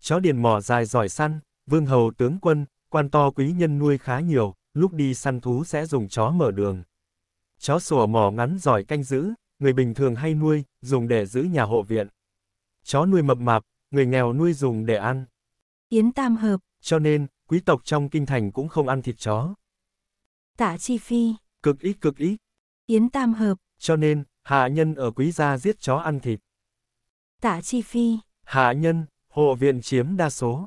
Chó điền mỏ dài giỏi săn, vương hầu tướng quân, quan to quý nhân nuôi khá nhiều, lúc đi săn thú sẽ dùng chó mở đường. Chó sủa mỏ ngắn giỏi canh giữ, người bình thường hay nuôi, dùng để giữ nhà hộ viện. Chó nuôi mập mạp, người nghèo nuôi dùng để ăn. Yến Tam Hợp. Cho nên, quý tộc trong kinh thành cũng không ăn thịt chó. Tạ chi phi. Cực ít cực ít. Yến tam hợp. Cho nên, hạ nhân ở quý gia giết chó ăn thịt. Tạ chi phi. Hạ nhân, hộ viện chiếm đa số.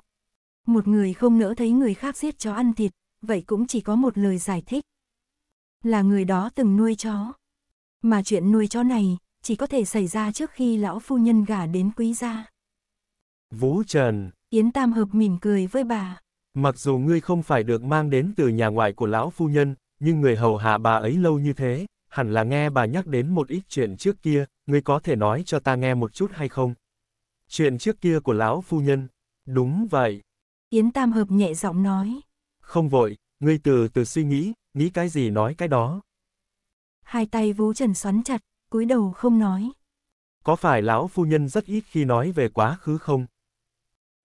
Một người không nỡ thấy người khác giết chó ăn thịt, vậy cũng chỉ có một lời giải thích. Là người đó từng nuôi chó. Mà chuyện nuôi chó này, chỉ có thể xảy ra trước khi lão phu nhân gả đến quý gia. Vũ Trần. Yến Tam Hợp mỉm cười với bà. Mặc dù ngươi không phải được mang đến từ nhà ngoại của lão phu nhân, nhưng người hầu hạ bà ấy lâu như thế, hẳn là nghe bà nhắc đến một ít chuyện trước kia, ngươi có thể nói cho ta nghe một chút hay không? Chuyện trước kia của lão phu nhân, đúng vậy. Yến Tam Hợp nhẹ giọng nói. Không vội, ngươi từ từ suy nghĩ, nghĩ cái gì nói cái đó. Hai tay Vũ Trần xoắn chặt, cúi đầu không nói. Có phải lão phu nhân rất ít khi nói về quá khứ không?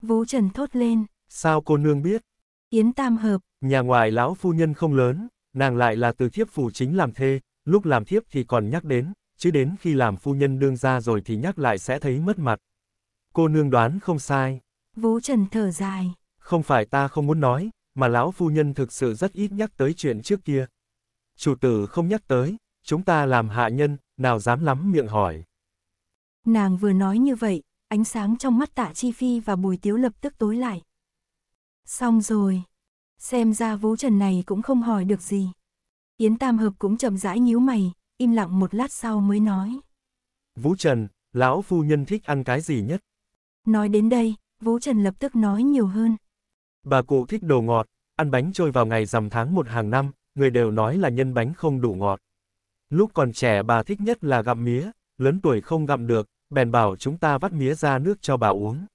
Vũ Trần thốt lên. Sao cô nương biết? Yến tam hợp. Nhà ngoài lão phu nhân không lớn, nàng lại là từ thiếp phủ chính làm thê, lúc làm thiếp thì còn nhắc đến, chứ đến khi làm phu nhân đương ra rồi thì nhắc lại sẽ thấy mất mặt. Cô nương đoán không sai. Vũ Trần thở dài. Không phải ta không muốn nói, mà lão phu nhân thực sự rất ít nhắc tới chuyện trước kia. Chủ tử không nhắc tới, chúng ta làm hạ nhân, nào dám lắm miệng hỏi. Nàng vừa nói như vậy, ánh sáng trong mắt tạ chi phi và bùi tiếu lập tức tối lại. Xong rồi. Xem ra Vũ Trần này cũng không hỏi được gì. Yến Tam Hợp cũng chậm rãi nhíu mày, im lặng một lát sau mới nói. Vũ Trần, lão phu nhân thích ăn cái gì nhất? Nói đến đây, Vũ Trần lập tức nói nhiều hơn. Bà cụ thích đồ ngọt, ăn bánh trôi vào ngày rằm tháng một hàng năm, người đều nói là nhân bánh không đủ ngọt. Lúc còn trẻ bà thích nhất là gặm mía, lớn tuổi không gặm được, bèn bảo chúng ta vắt mía ra nước cho bà uống.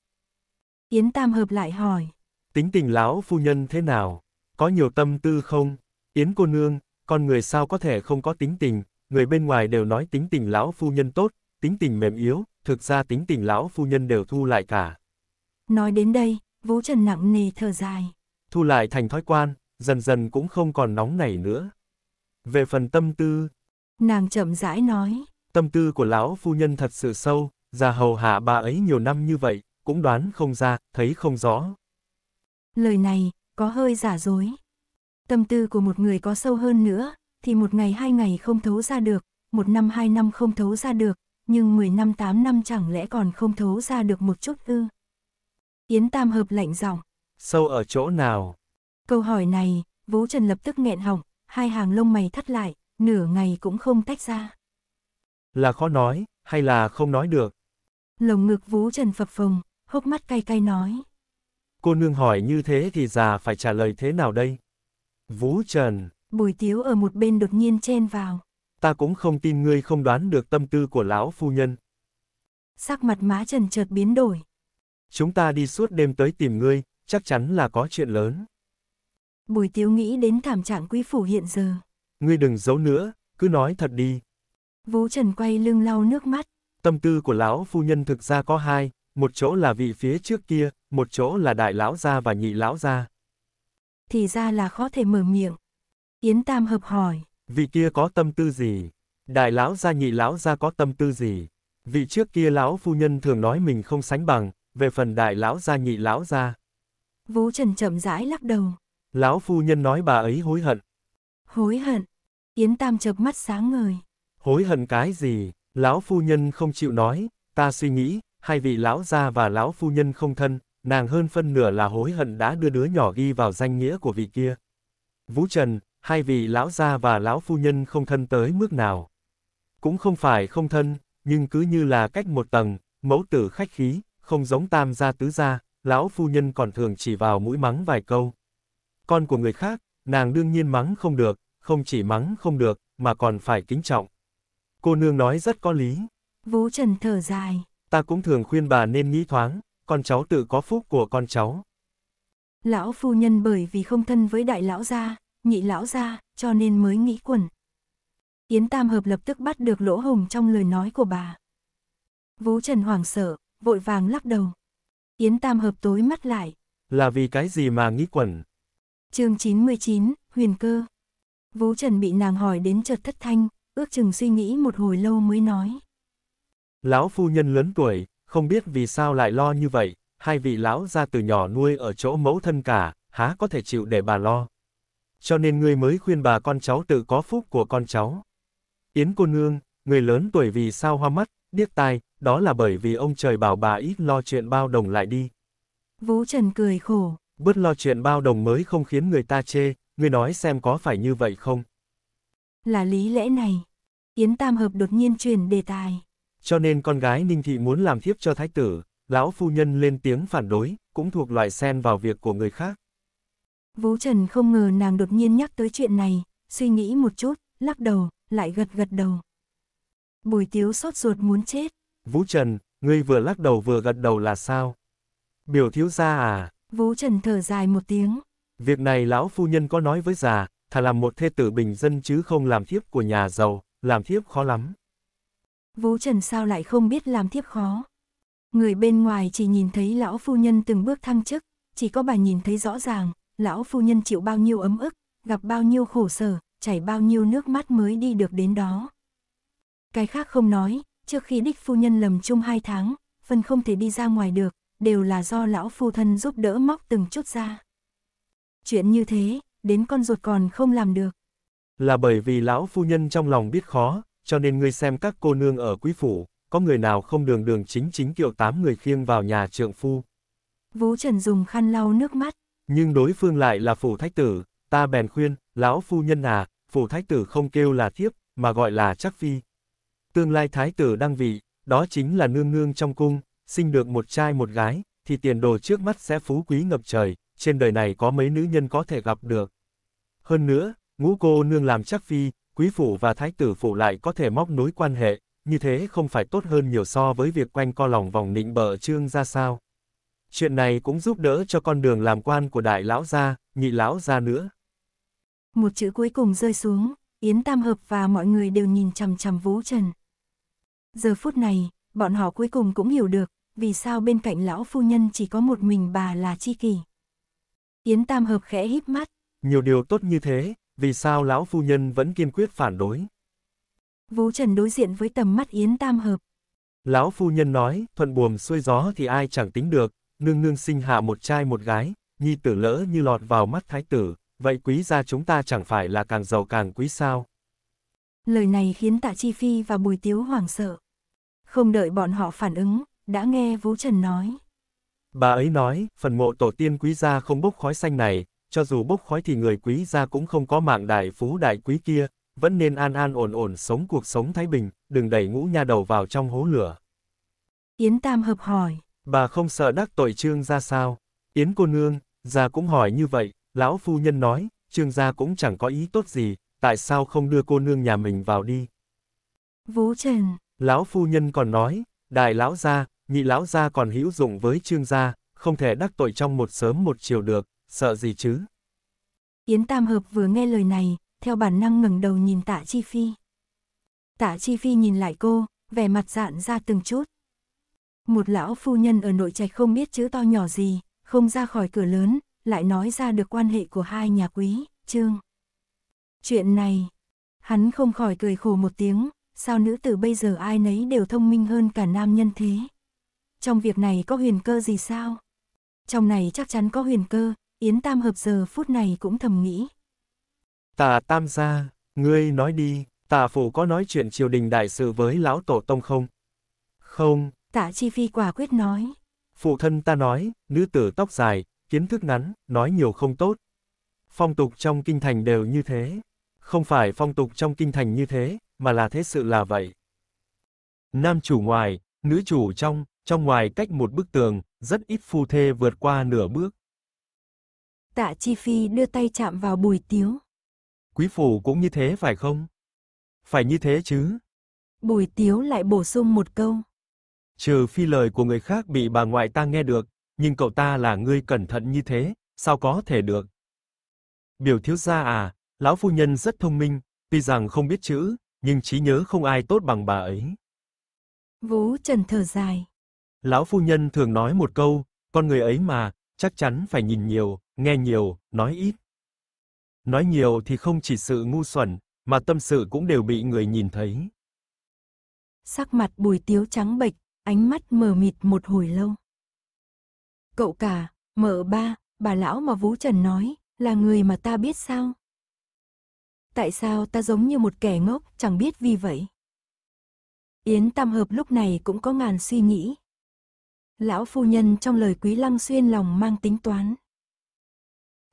Yến Tam Hợp lại hỏi. Tính tình lão phu nhân thế nào? Có nhiều tâm tư không? Yến cô nương, con người sao có thể không có tính tình, người bên ngoài đều nói tính tình lão phu nhân tốt, tính tình mềm yếu, thực ra tính tình lão phu nhân đều thu lại cả. Nói đến đây, Vũ Trần nặng nề thở dài. Thu lại thành thói quan, dần dần cũng không còn nóng nảy nữa. Về phần tâm tư, nàng chậm rãi nói, tâm tư của lão phu nhân thật sự sâu, già hầu hạ bà ấy nhiều năm như vậy, cũng đoán không ra, thấy không rõ. Lời này, có hơi giả dối. Tâm tư của một người có sâu hơn nữa, thì một ngày hai ngày không thấu ra được, một năm hai năm không thấu ra được, nhưng mười năm tám năm chẳng lẽ còn không thấu ra được một chút ư? Yến Tam Hợp lạnh giọng. Sâu ở chỗ nào? Câu hỏi này, Vũ Trần lập tức nghẹn họng, hai hàng lông mày thắt lại, nửa ngày cũng không tách ra. Là khó nói, hay là không nói được? Lồng ngực Vũ Trần phập phồng, hốc mắt cay cay nói cô nương hỏi như thế thì già phải trả lời thế nào đây? Vũ Trần. Bùi Tiếu ở một bên đột nhiên chen vào. Ta cũng không tin ngươi không đoán được tâm tư của lão phu nhân. Sắc mặt má Trần chợt biến đổi. Chúng ta đi suốt đêm tới tìm ngươi, chắc chắn là có chuyện lớn. Bùi Tiếu nghĩ đến thảm trạng quý phủ hiện giờ. Ngươi đừng giấu nữa, cứ nói thật đi. Vũ Trần quay lưng lau nước mắt. Tâm tư của lão phu nhân thực ra có hai, một chỗ là vị phía trước kia, một chỗ là đại lão gia và nhị lão gia. Thì ra là khó thể mở miệng. Yến Tam hợp hỏi. Vị kia có tâm tư gì? Đại lão gia nhị lão gia có tâm tư gì? Vị trước kia lão phu nhân thường nói mình không sánh bằng, về phần đại lão gia nhị lão gia. Vũ Trần chậm rãi lắc đầu. Lão phu nhân nói bà ấy hối hận. Hối hận? Yến Tam chợp mắt sáng ngời. Hối hận cái gì? Lão phu nhân không chịu nói, ta suy nghĩ, hai vị lão gia và lão phu nhân không thân, nàng hơn phân nửa là hối hận đã đưa đứa nhỏ ghi vào danh nghĩa của vị kia. Vũ Trần, hai vị lão gia và lão phu nhân không thân tới mức nào. Cũng không phải không thân, nhưng cứ như là cách một tầng, mẫu tử khách khí, không giống tam gia tứ gia, lão phu nhân còn thường chỉ vào mũi mắng vài câu. Con của người khác, nàng đương nhiên mắng không được, không chỉ mắng không được, mà còn phải kính trọng. Cô nương nói rất có lý. Vũ Trần thở dài. Ta cũng thường khuyên bà nên nghĩ thoáng, con cháu tự có phúc của con cháu. Lão phu nhân bởi vì không thân với đại lão gia, nhị lão gia, cho nên mới nghĩ quẩn. Yến Tam Hợp lập tức bắt được lỗ hồng trong lời nói của bà. Vũ Trần hoảng sợ, vội vàng lắc đầu. Yến Tam Hợp tối mắt lại. Là vì cái gì mà nghĩ quẩn? chương 99, Huyền Cơ. Vũ Trần bị nàng hỏi đến chợt thất thanh, ước chừng suy nghĩ một hồi lâu mới nói. Lão phu nhân lớn tuổi, không biết vì sao lại lo như vậy, hai vị lão ra từ nhỏ nuôi ở chỗ mẫu thân cả, há có thể chịu để bà lo. Cho nên ngươi mới khuyên bà con cháu tự có phúc của con cháu. Yến cô nương, người lớn tuổi vì sao hoa mắt, điếc tai, đó là bởi vì ông trời bảo bà ít lo chuyện bao đồng lại đi. Vũ Trần cười khổ. Bớt lo chuyện bao đồng mới không khiến người ta chê, ngươi nói xem có phải như vậy không? Là lý lẽ này. Yến Tam Hợp đột nhiên chuyển đề tài. Cho nên con gái Ninh Thị muốn làm thiếp cho thái tử, lão phu nhân lên tiếng phản đối, cũng thuộc loại xen vào việc của người khác. Vũ Trần không ngờ nàng đột nhiên nhắc tới chuyện này, suy nghĩ một chút, lắc đầu, lại gật gật đầu. Bùi tiếu sốt ruột muốn chết. Vũ Trần, ngươi vừa lắc đầu vừa gật đầu là sao? Biểu thiếu gia à? Vũ Trần thở dài một tiếng. Việc này lão phu nhân có nói với già, thà làm một thê tử bình dân chứ không làm thiếp của nhà giàu, làm thiếp khó lắm. Vũ Trần sao lại không biết làm thiếp khó. Người bên ngoài chỉ nhìn thấy lão phu nhân từng bước thăng chức, chỉ có bà nhìn thấy rõ ràng, lão phu nhân chịu bao nhiêu ấm ức, gặp bao nhiêu khổ sở, chảy bao nhiêu nước mắt mới đi được đến đó. Cái khác không nói, trước khi đích phu nhân lầm chung hai tháng, phần không thể đi ra ngoài được, đều là do lão phu thân giúp đỡ móc từng chút ra. Chuyện như thế, đến con ruột còn không làm được. Là bởi vì lão phu nhân trong lòng biết khó, cho nên ngươi xem các cô nương ở quý phủ, có người nào không đường đường chính chính kiệu tám người khiêng vào nhà trượng phu. Vũ Trần dùng khăn lau nước mắt. Nhưng đối phương lại là phủ thái tử, ta bèn khuyên, lão phu nhân à, phủ thái tử không kêu là thiếp, mà gọi là chắc phi. Tương lai thái tử đăng vị, đó chính là nương nương trong cung, sinh được một trai một gái, thì tiền đồ trước mắt sẽ phú quý ngập trời, trên đời này có mấy nữ nhân có thể gặp được. Hơn nữa, ngũ cô nương làm chắc phi, quý phủ và thái tử phủ lại có thể móc nối quan hệ, như thế không phải tốt hơn nhiều so với việc quanh co lòng vòng nịnh bợ trương ra sao. Chuyện này cũng giúp đỡ cho con đường làm quan của đại lão gia, nhị lão gia nữa. Một chữ cuối cùng rơi xuống, Yến Tam Hợp và mọi người đều nhìn chằm chằm Vũ Trần. Giờ phút này, bọn họ cuối cùng cũng hiểu được, vì sao bên cạnh lão phu nhân chỉ có một mình bà là chi kỳ. Yến Tam Hợp khẽ híp mắt. Nhiều điều tốt như thế, vì sao lão phu nhân vẫn kiên quyết phản đối? Vũ Trần đối diện với tầm mắt Yến Tam Hợp. Lão phu nhân nói, thuận buồm xuôi gió thì ai chẳng tính được, nương nương sinh hạ một trai một gái, nhi tử lỡ như lọt vào mắt thái tử, vậy quý gia chúng ta chẳng phải là càng giàu càng quý sao? Lời này khiến tạ Chi Phi và Bùi Tiếu hoảng sợ. Không đợi bọn họ phản ứng, đã nghe Vũ Trần nói. Bà ấy nói, phần mộ tổ tiên quý gia không bốc khói xanh này, cho dù bốc khói thì người quý gia cũng không có mạng đại phú đại quý kia, vẫn nên an an ổn ổn sống cuộc sống thái bình, đừng đẩy ngũ nha đầu vào trong hố lửa. Yến Tam Hợp hỏi. Bà không sợ đắc tội trương ra sao? Yến cô nương, gia cũng hỏi như vậy, lão phu nhân nói, trương gia cũng chẳng có ý tốt gì, tại sao không đưa cô nương nhà mình vào đi? Vũ Trần. Lão phu nhân còn nói, đại lão gia, nhị lão gia còn hữu dụng với trương gia, không thể đắc tội trong một sớm một chiều được, sợ gì chứ? Yến Tam Hợp vừa nghe lời này, theo bản năng ngẩng đầu nhìn Tạ Chi Phi. Tạ Chi Phi nhìn lại cô, vẻ mặt dạn ra từng chút. Một lão phu nhân ở nội trạch không biết chữ to nhỏ gì, không ra khỏi cửa lớn, lại nói ra được quan hệ của hai nhà quý, trương. Chuyện này, hắn không khỏi cười khổ một tiếng, sao nữ tử bây giờ ai nấy đều thông minh hơn cả nam nhân thế? Trong việc này có huyền cơ gì sao? Trong này chắc chắn có huyền cơ, Yến Tam Hợp giờ phút này cũng thầm nghĩ. Tà Tam gia, ngươi nói đi, tà phủ có nói chuyện triều đình đại sự với lão tổ tông không? Không. Tạ Chi Phi quả quyết nói. Phụ thân ta nói, nữ tử tóc dài, kiến thức ngắn, nói nhiều không tốt. Phong tục trong kinh thành đều như thế. Không phải phong tục trong kinh thành như thế, mà là thế sự là vậy. Nam chủ ngoài, nữ chủ trong, trong ngoài cách một bức tường, rất ít phu thê vượt qua nửa bước. Tạ Chi Phi đưa tay chạm vào Bùi Tiếu. Quý phủ cũng như thế phải không? Phải như thế chứ. Bùi Tiếu lại bổ sung một câu. Trừ phi lời của người khác bị bà ngoại ta nghe được, nhưng cậu ta là người cẩn thận như thế, sao có thể được? Biểu thiếu gia à, lão phu nhân rất thông minh, tuy rằng không biết chữ, nhưng trí nhớ không ai tốt bằng bà ấy. Vũ Trần thở dài. Lão phu nhân thường nói một câu, con người ấy mà, chắc chắn phải nhìn nhiều, nghe nhiều, nói ít. Nói nhiều thì không chỉ sự ngu xuẩn, mà tâm sự cũng đều bị người nhìn thấy. Sắc mặt Bùi Tiếu trắng bệch, ánh mắt mờ mịt một hồi lâu. Cậu cả, mở ba, bà lão mà Vũ Trần nói, là người mà ta biết sao? Tại sao ta giống như một kẻ ngốc, chẳng biết vì vậy? Yến Tam Hợp lúc này cũng có ngàn suy nghĩ, Lão phu nhân trong lời Quý Lăng Xuyên lòng mang tính toán.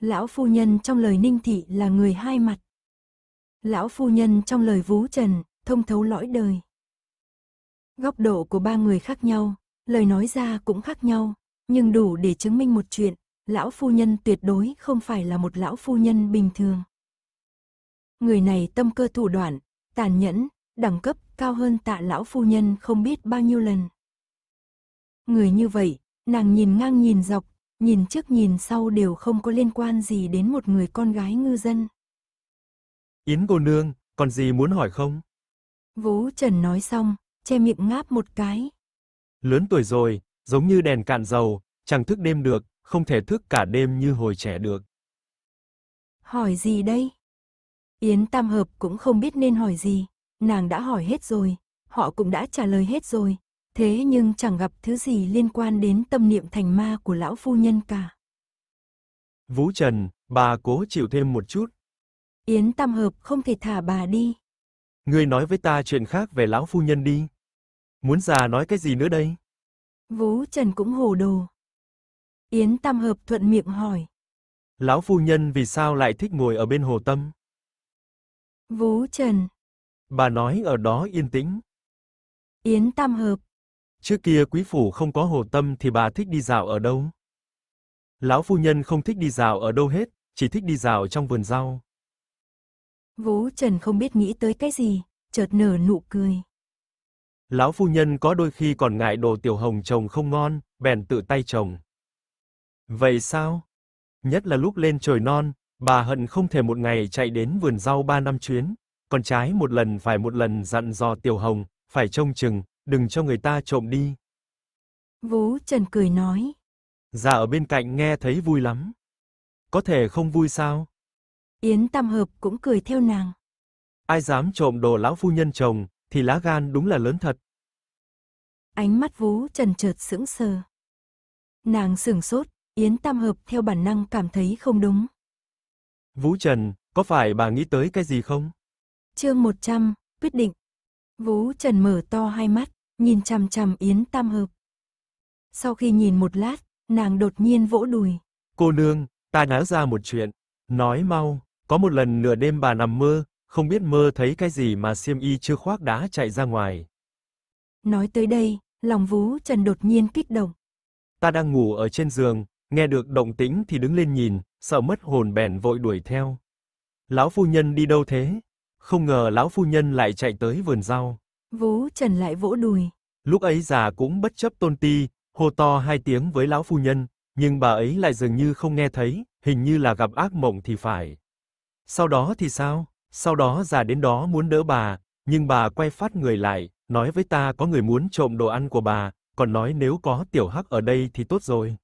Lão phu nhân trong lời Ninh Thị là người hai mặt. Lão phu nhân trong lời Vú Trần, thông thấu lõi đời. Góc độ của ba người khác nhau, lời nói ra cũng khác nhau, nhưng đủ để chứng minh một chuyện, lão phu nhân tuyệt đối không phải là một lão phu nhân bình thường. Người này tâm cơ thủ đoạn, tàn nhẫn, đẳng cấp cao hơn tạ lão phu nhân không biết bao nhiêu lần. Người như vậy, nàng nhìn ngang nhìn dọc, nhìn trước nhìn sau đều không có liên quan gì đến một người con gái ngư dân. Yến cô nương, còn gì muốn hỏi không? Vũ Trần nói xong, che miệng ngáp một cái. Lớn tuổi rồi, giống như đèn cạn dầu, chẳng thức đêm được, không thể thức cả đêm như hồi trẻ được. Hỏi gì đây? Yến Tam Hợp cũng không biết nên hỏi gì, nàng đã hỏi hết rồi, họ cũng đã trả lời hết rồi, thế nhưng chẳng gặp thứ gì liên quan đến tâm niệm thành ma của lão phu nhân cả. Vũ Trần, bà cố chịu thêm một chút. Yến Tam Hợp không thể thả bà đi. Ngươi nói với ta chuyện khác về lão phu nhân đi. Muốn già nói cái gì nữa đây? Vũ Trần cũng hồ đồ. Yến Tam Hợp thuận miệng hỏi. Lão phu nhân vì sao lại thích ngồi ở bên hồ tâm? Vũ Trần. Bà nói ở đó yên tĩnh. Yến Tam Hợp. Trước kia quý phủ không có hồ tâm thì bà thích đi dạo ở đâu? Lão phu nhân không thích đi dạo ở đâu hết, chỉ thích đi dạo trong vườn rau. Vú Trần không biết nghĩ tới cái gì, chợt nở nụ cười. Lão phu nhân có đôi khi còn ngại đồ tiểu hồng trồng không ngon, bèn tự tay trồng. Vậy sao? Nhất là lúc lên trời non, bà hận không thể một ngày chạy đến vườn rau ba năm chuyến, còn trái một lần phải một lần dặn dò tiểu hồng, phải trông chừng, đừng cho người ta trộm đi. Vú Trần cười nói. Già dạ ở bên cạnh nghe thấy vui lắm. Có thể không vui sao? Yến Tam Hợp cũng cười theo nàng. Ai dám trộm đồ lão phu nhân chồng, thì lá gan đúng là lớn thật. Ánh mắt Vú Trần chợt sững sờ. Nàng sửng sốt, Yến Tam Hợp theo bản năng cảm thấy không đúng. Vũ Trần, có phải bà nghĩ tới cái gì không? Chương 100, quyết định. Vũ Trần mở to hai mắt nhìn chằm chằm Yến Tam Hợp. Sau khi nhìn một lát, nàng đột nhiên vỗ đùi. Cô nương, ta nhớ ra một chuyện. Nói mau, có một lần nửa đêm bà nằm mơ, không biết mơ thấy cái gì mà xiêm y chưa khoác đá chạy ra ngoài. Nói tới đây, lòng vú Trần đột nhiên kích động. Ta đang ngủ ở trên giường, nghe được động tĩnh thì đứng lên nhìn, sợ mất hồn bèn vội đuổi theo. Lão phu nhân đi đâu thế? Không ngờ lão phu nhân lại chạy tới vườn rau. Vú Trần lại vỗ đùi. Lúc ấy già cũng bất chấp tôn ti, hô to hai tiếng với lão phu nhân, nhưng bà ấy lại dường như không nghe thấy, hình như là gặp ác mộng thì phải. Sau đó thì sao? Sau đó già đến đó muốn đỡ bà, nhưng bà quay phát người lại, nói với ta có người muốn trộm đồ ăn của bà, còn nói nếu có tiểu hắc ở đây thì tốt rồi.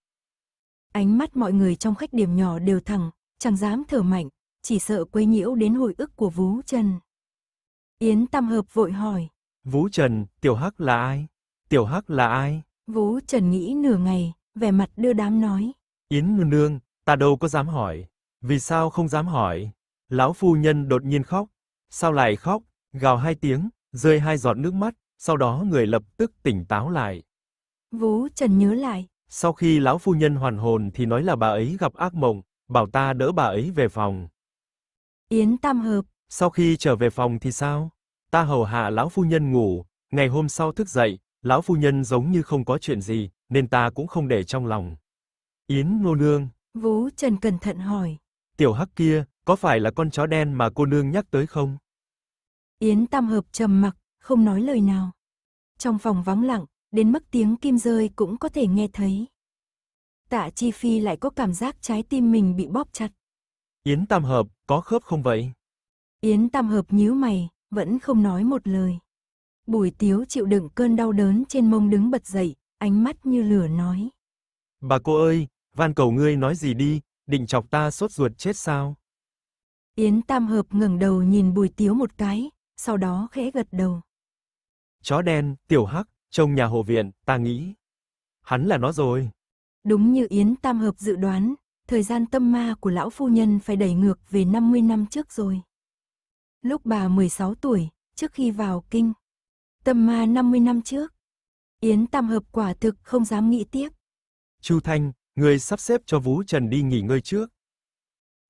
Ánh mắt mọi người trong khách điểm nhỏ đều thẳng, chẳng dám thở mạnh, chỉ sợ quấy nhiễu đến hồi ức của Vú Trần. Yến Tam Hợp vội hỏi, Vũ Trần, Tiểu Hắc là ai? Tiểu Hắc là ai? Vũ Trần nghĩ nửa ngày, vẻ mặt đưa đám nói. Yến nương nương, ta đâu có dám hỏi. Vì sao không dám hỏi? Lão phu nhân đột nhiên khóc. Sao lại khóc? Gào hai tiếng, rơi hai giọt nước mắt, sau đó người lập tức tỉnh táo lại. Vũ Trần nhớ lại. Sau khi lão phu nhân hoàn hồn thì nói là bà ấy gặp ác mộng, bảo ta đỡ bà ấy về phòng. Yến tam hợp. Sau khi trở về phòng thì sao? Ta hầu hạ lão phu nhân ngủ, ngày hôm sau thức dậy, lão phu nhân giống như không có chuyện gì, nên ta cũng không để trong lòng. Yến ngô nương. vũ Trần cẩn thận hỏi. Tiểu hắc kia, có phải là con chó đen mà cô nương nhắc tới không? Yến tam hợp trầm mặc, không nói lời nào. Trong phòng vắng lặng, đến mức tiếng kim rơi cũng có thể nghe thấy. Tạ Chi Phi lại có cảm giác trái tim mình bị bóp chặt. Yến Tam Hợp, có khớp không vậy? Yến Tam Hợp nhíu mày, vẫn không nói một lời. Bùi tiếu chịu đựng cơn đau đớn trên mông đứng bật dậy, ánh mắt như lửa nói. Bà cô ơi, van cầu ngươi nói gì đi, định chọc ta sốt ruột chết sao? Yến Tam Hợp ngẩng đầu nhìn bùi tiếu một cái, sau đó khẽ gật đầu. Chó đen, tiểu hắc, trông nhà hộ viện, ta nghĩ. Hắn là nó rồi. Đúng như Yến Tam Hợp dự đoán, thời gian tâm ma của lão phu nhân phải đẩy ngược về 50 năm trước rồi lúc bà 16 tuổi, trước khi vào kinh. Tầm mà 50 năm trước. Yến Tam Hợp quả thực không dám nghĩ tiếp. Chu Thanh, người sắp xếp cho Vũ Trần đi nghỉ ngơi trước.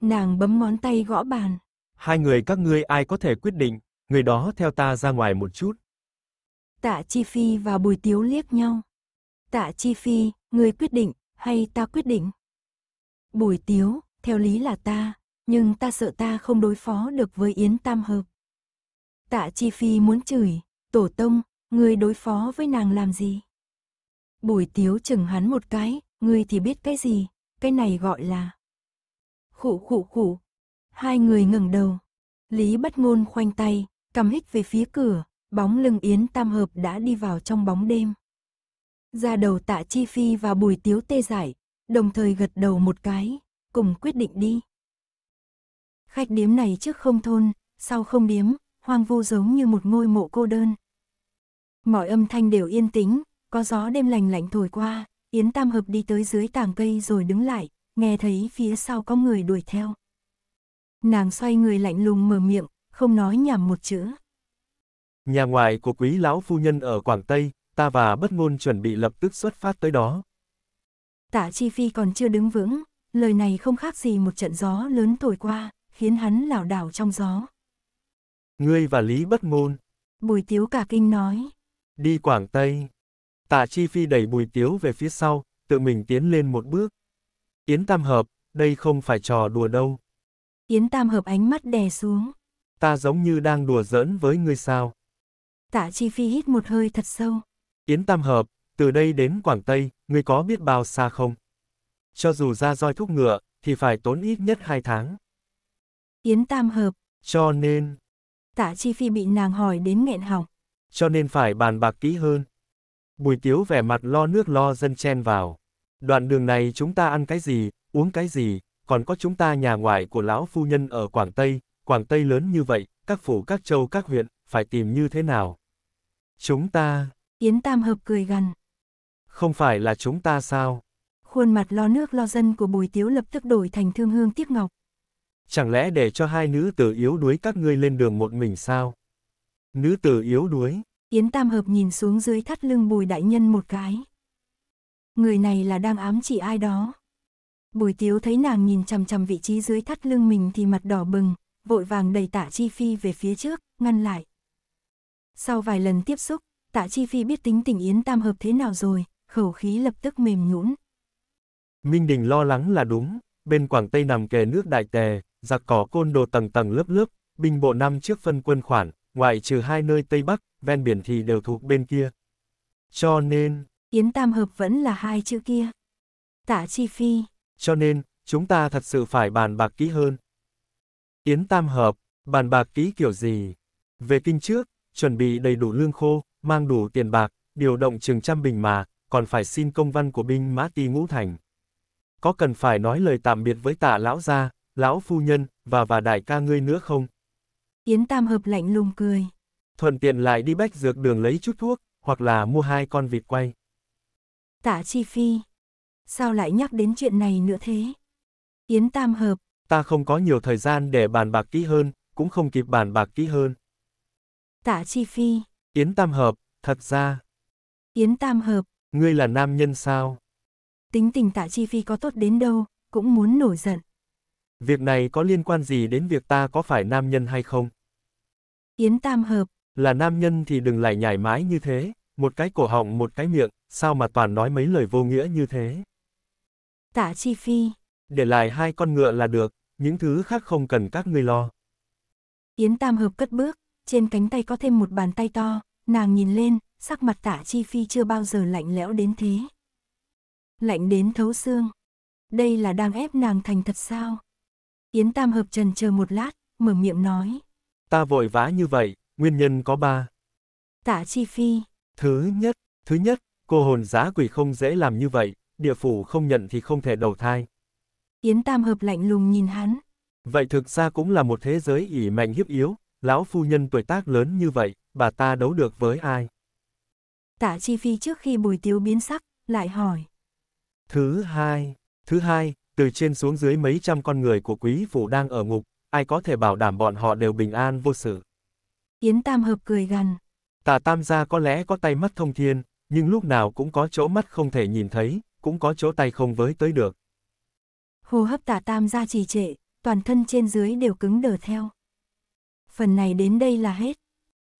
Nàng bấm ngón tay gõ bàn. Hai người các ngươi ai có thể quyết định, người đó theo ta ra ngoài một chút. Tạ Chi Phi và Bùi Tiếu liếc nhau. Tạ Chi Phi, người quyết định, hay ta quyết định? Bùi Tiếu, theo lý là ta, nhưng ta sợ ta không đối phó được với Yến Tam Hợp. Tạ Chi Phi muốn chửi, tổ tông, ngươi đối phó với nàng làm gì? Bùi tiếu chừng hắn một cái, ngươi thì biết cái gì, cái này gọi là... Khụ khụ khụ, hai người ngẩng đầu. Lý bất ngôn khoanh tay, cầm hít về phía cửa, bóng lưng Yến Tam Hợp đã đi vào trong bóng đêm. Ra đầu tạ Chi Phi và bùi tiếu tê giải, đồng thời gật đầu một cái, cùng quyết định đi. Khách điếm này trước không thôn, sau không điếm, hoang vu giống như một ngôi mộ cô đơn. Mọi âm thanh đều yên tĩnh, có gió đêm lành lạnh thổi qua, Yến Tam Hợp đi tới dưới tảng cây rồi đứng lại, nghe thấy phía sau có người đuổi theo. Nàng xoay người lạnh lùng mở miệng, không nói nhảm một chữ. Nhà ngoại của quý lão phu nhân ở Quảng Tây, ta và bất ngôn chuẩn bị lập tức xuất phát tới đó. Tả Chi Phi còn chưa đứng vững, lời này không khác gì một trận gió lớn thổi qua, khiến hắn lảo đảo trong gió. Ngươi và Lý bất ngôn. Bùi tiếu cả kinh nói. Đi Quảng Tây. Tạ Chi Phi đẩy bùi tiếu về phía sau, tự mình tiến lên một bước. Yến Tam Hợp, đây không phải trò đùa đâu. Yến Tam Hợp ánh mắt đè xuống. Ta giống như đang đùa giỡn với ngươi sao. Tạ Chi Phi hít một hơi thật sâu. Yến Tam Hợp, từ đây đến Quảng Tây, ngươi có biết bao xa không? Cho dù ra roi thúc ngựa, thì phải tốn ít nhất hai tháng. Yến Tam Hợp. Cho nên. Tạ Chi Phi bị nàng hỏi đến nghẹn họng. Cho nên phải bàn bạc kỹ hơn. Bùi Tiếu vẻ mặt lo nước lo dân chen vào. Đoạn đường này chúng ta ăn cái gì, uống cái gì, còn có chúng ta nhà ngoại của lão phu nhân ở Quảng Tây, Quảng Tây lớn như vậy, các phủ các châu các huyện, phải tìm như thế nào? Chúng ta... Yến Tam Hợp cười gần Không phải là chúng ta sao? Khuôn mặt lo nước lo dân của Bùi Tiếu lập tức đổi thành thương hương tiếc ngọc. Chẳng lẽ để cho hai nữ tử yếu đuối các ngươi lên đường một mình sao? Nữ tử yếu đuối. Yến Tam Hợp nhìn xuống dưới thắt lưng bùi đại nhân một cái. Người này là đang ám chỉ ai đó. Bùi tiếu thấy nàng nhìn chằm chằm vị trí dưới thắt lưng mình thì mặt đỏ bừng, vội vàng đẩy tạ chi phi về phía trước, ngăn lại. Sau vài lần tiếp xúc, tạ chi phi biết tính tình Yến Tam Hợp thế nào rồi, khẩu khí lập tức mềm nhũn. Minh Đình lo lắng là đúng, bên Quảng Tây nằm kề nước Đại Tề, giặc cỏ côn đồ tầng tầng lớp lớp, binh bộ năm trước phân quân khoản, ngoại trừ hai nơi Tây Bắc, ven biển thì đều thuộc bên kia. Cho nên, Yến Tam Hợp vẫn là hai chữ kia. Tả Chi Phi. Cho nên, chúng ta thật sự phải bàn bạc kỹ hơn. Yến Tam Hợp, bàn bạc kỹ kiểu gì? Về kinh trước, chuẩn bị đầy đủ lương khô, mang đủ tiền bạc, điều động chừng trăm bình mà, còn phải xin công văn của binh mã ti ngũ thành. Có cần phải nói lời tạm biệt với tạ lão gia, lão phu nhân, và và đại ca ngươi nữa không? Yến Tam Hợp lạnh lùng cười. Thuận tiện lại đi bách dược đường lấy chút thuốc, hoặc là mua hai con vịt quay. Tạ Chi Phi. Sao lại nhắc đến chuyện này nữa thế? Yến Tam Hợp. Ta không có nhiều thời gian để bàn bạc kỹ hơn, cũng không kịp bàn bạc kỹ hơn. Tạ Chi Phi. Yến Tam Hợp, thật ra. Yến Tam Hợp. Ngươi là nam nhân sao? Tính tình Tạ Chi Phi có tốt đến đâu, cũng muốn nổi giận. Việc này có liên quan gì đến việc ta có phải nam nhân hay không? Yến Tam Hợp. Là nam nhân thì đừng lại nhảy mái như thế, một cái cổ họng một cái miệng, sao mà toàn nói mấy lời vô nghĩa như thế? Tạ Chi Phi. Để lại hai con ngựa là được, những thứ khác không cần các ngươi lo. Yến Tam Hợp cất bước, trên cánh tay có thêm một bàn tay to, nàng nhìn lên, sắc mặt Tạ Chi Phi chưa bao giờ lạnh lẽo đến thế. Lạnh đến thấu xương. Đây là đang ép nàng thành thật sao? Yến Tam Hợp trần chờ một lát, mở miệng nói. Ta vội vã như vậy, nguyên nhân có ba. Tạ Chi Phi. Thứ nhất, thứ nhất, cô hồn giá quỷ không dễ làm như vậy, địa phủ không nhận thì không thể đầu thai. Yến Tam Hợp lạnh lùng nhìn hắn. Vậy thực ra cũng là một thế giới ỉ mạnh hiếp yếu, lão phu nhân tuổi tác lớn như vậy, bà ta đấu được với ai? Tạ Chi Phi trước khi bùi tiếu biến sắc, lại hỏi. Thứ hai, thứ hai, từ trên xuống dưới mấy trăm con người của quý phủ đang ở ngục, ai có thể bảo đảm bọn họ đều bình an vô sự. Yến Tam Hợp cười gằn. Tà Tam gia có lẽ có tay mắt thông thiên, nhưng lúc nào cũng có chỗ mắt không thể nhìn thấy, cũng có chỗ tay không với tới được. Hô hấp tà Tam gia trì trệ, toàn thân trên dưới đều cứng đờ theo. Phần này đến đây là hết.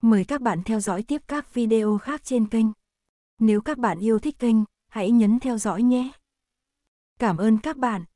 Mời các bạn theo dõi tiếp các video khác trên kênh. Nếu các bạn yêu thích kênh, hãy nhấn theo dõi nhé. Cảm ơn các bạn.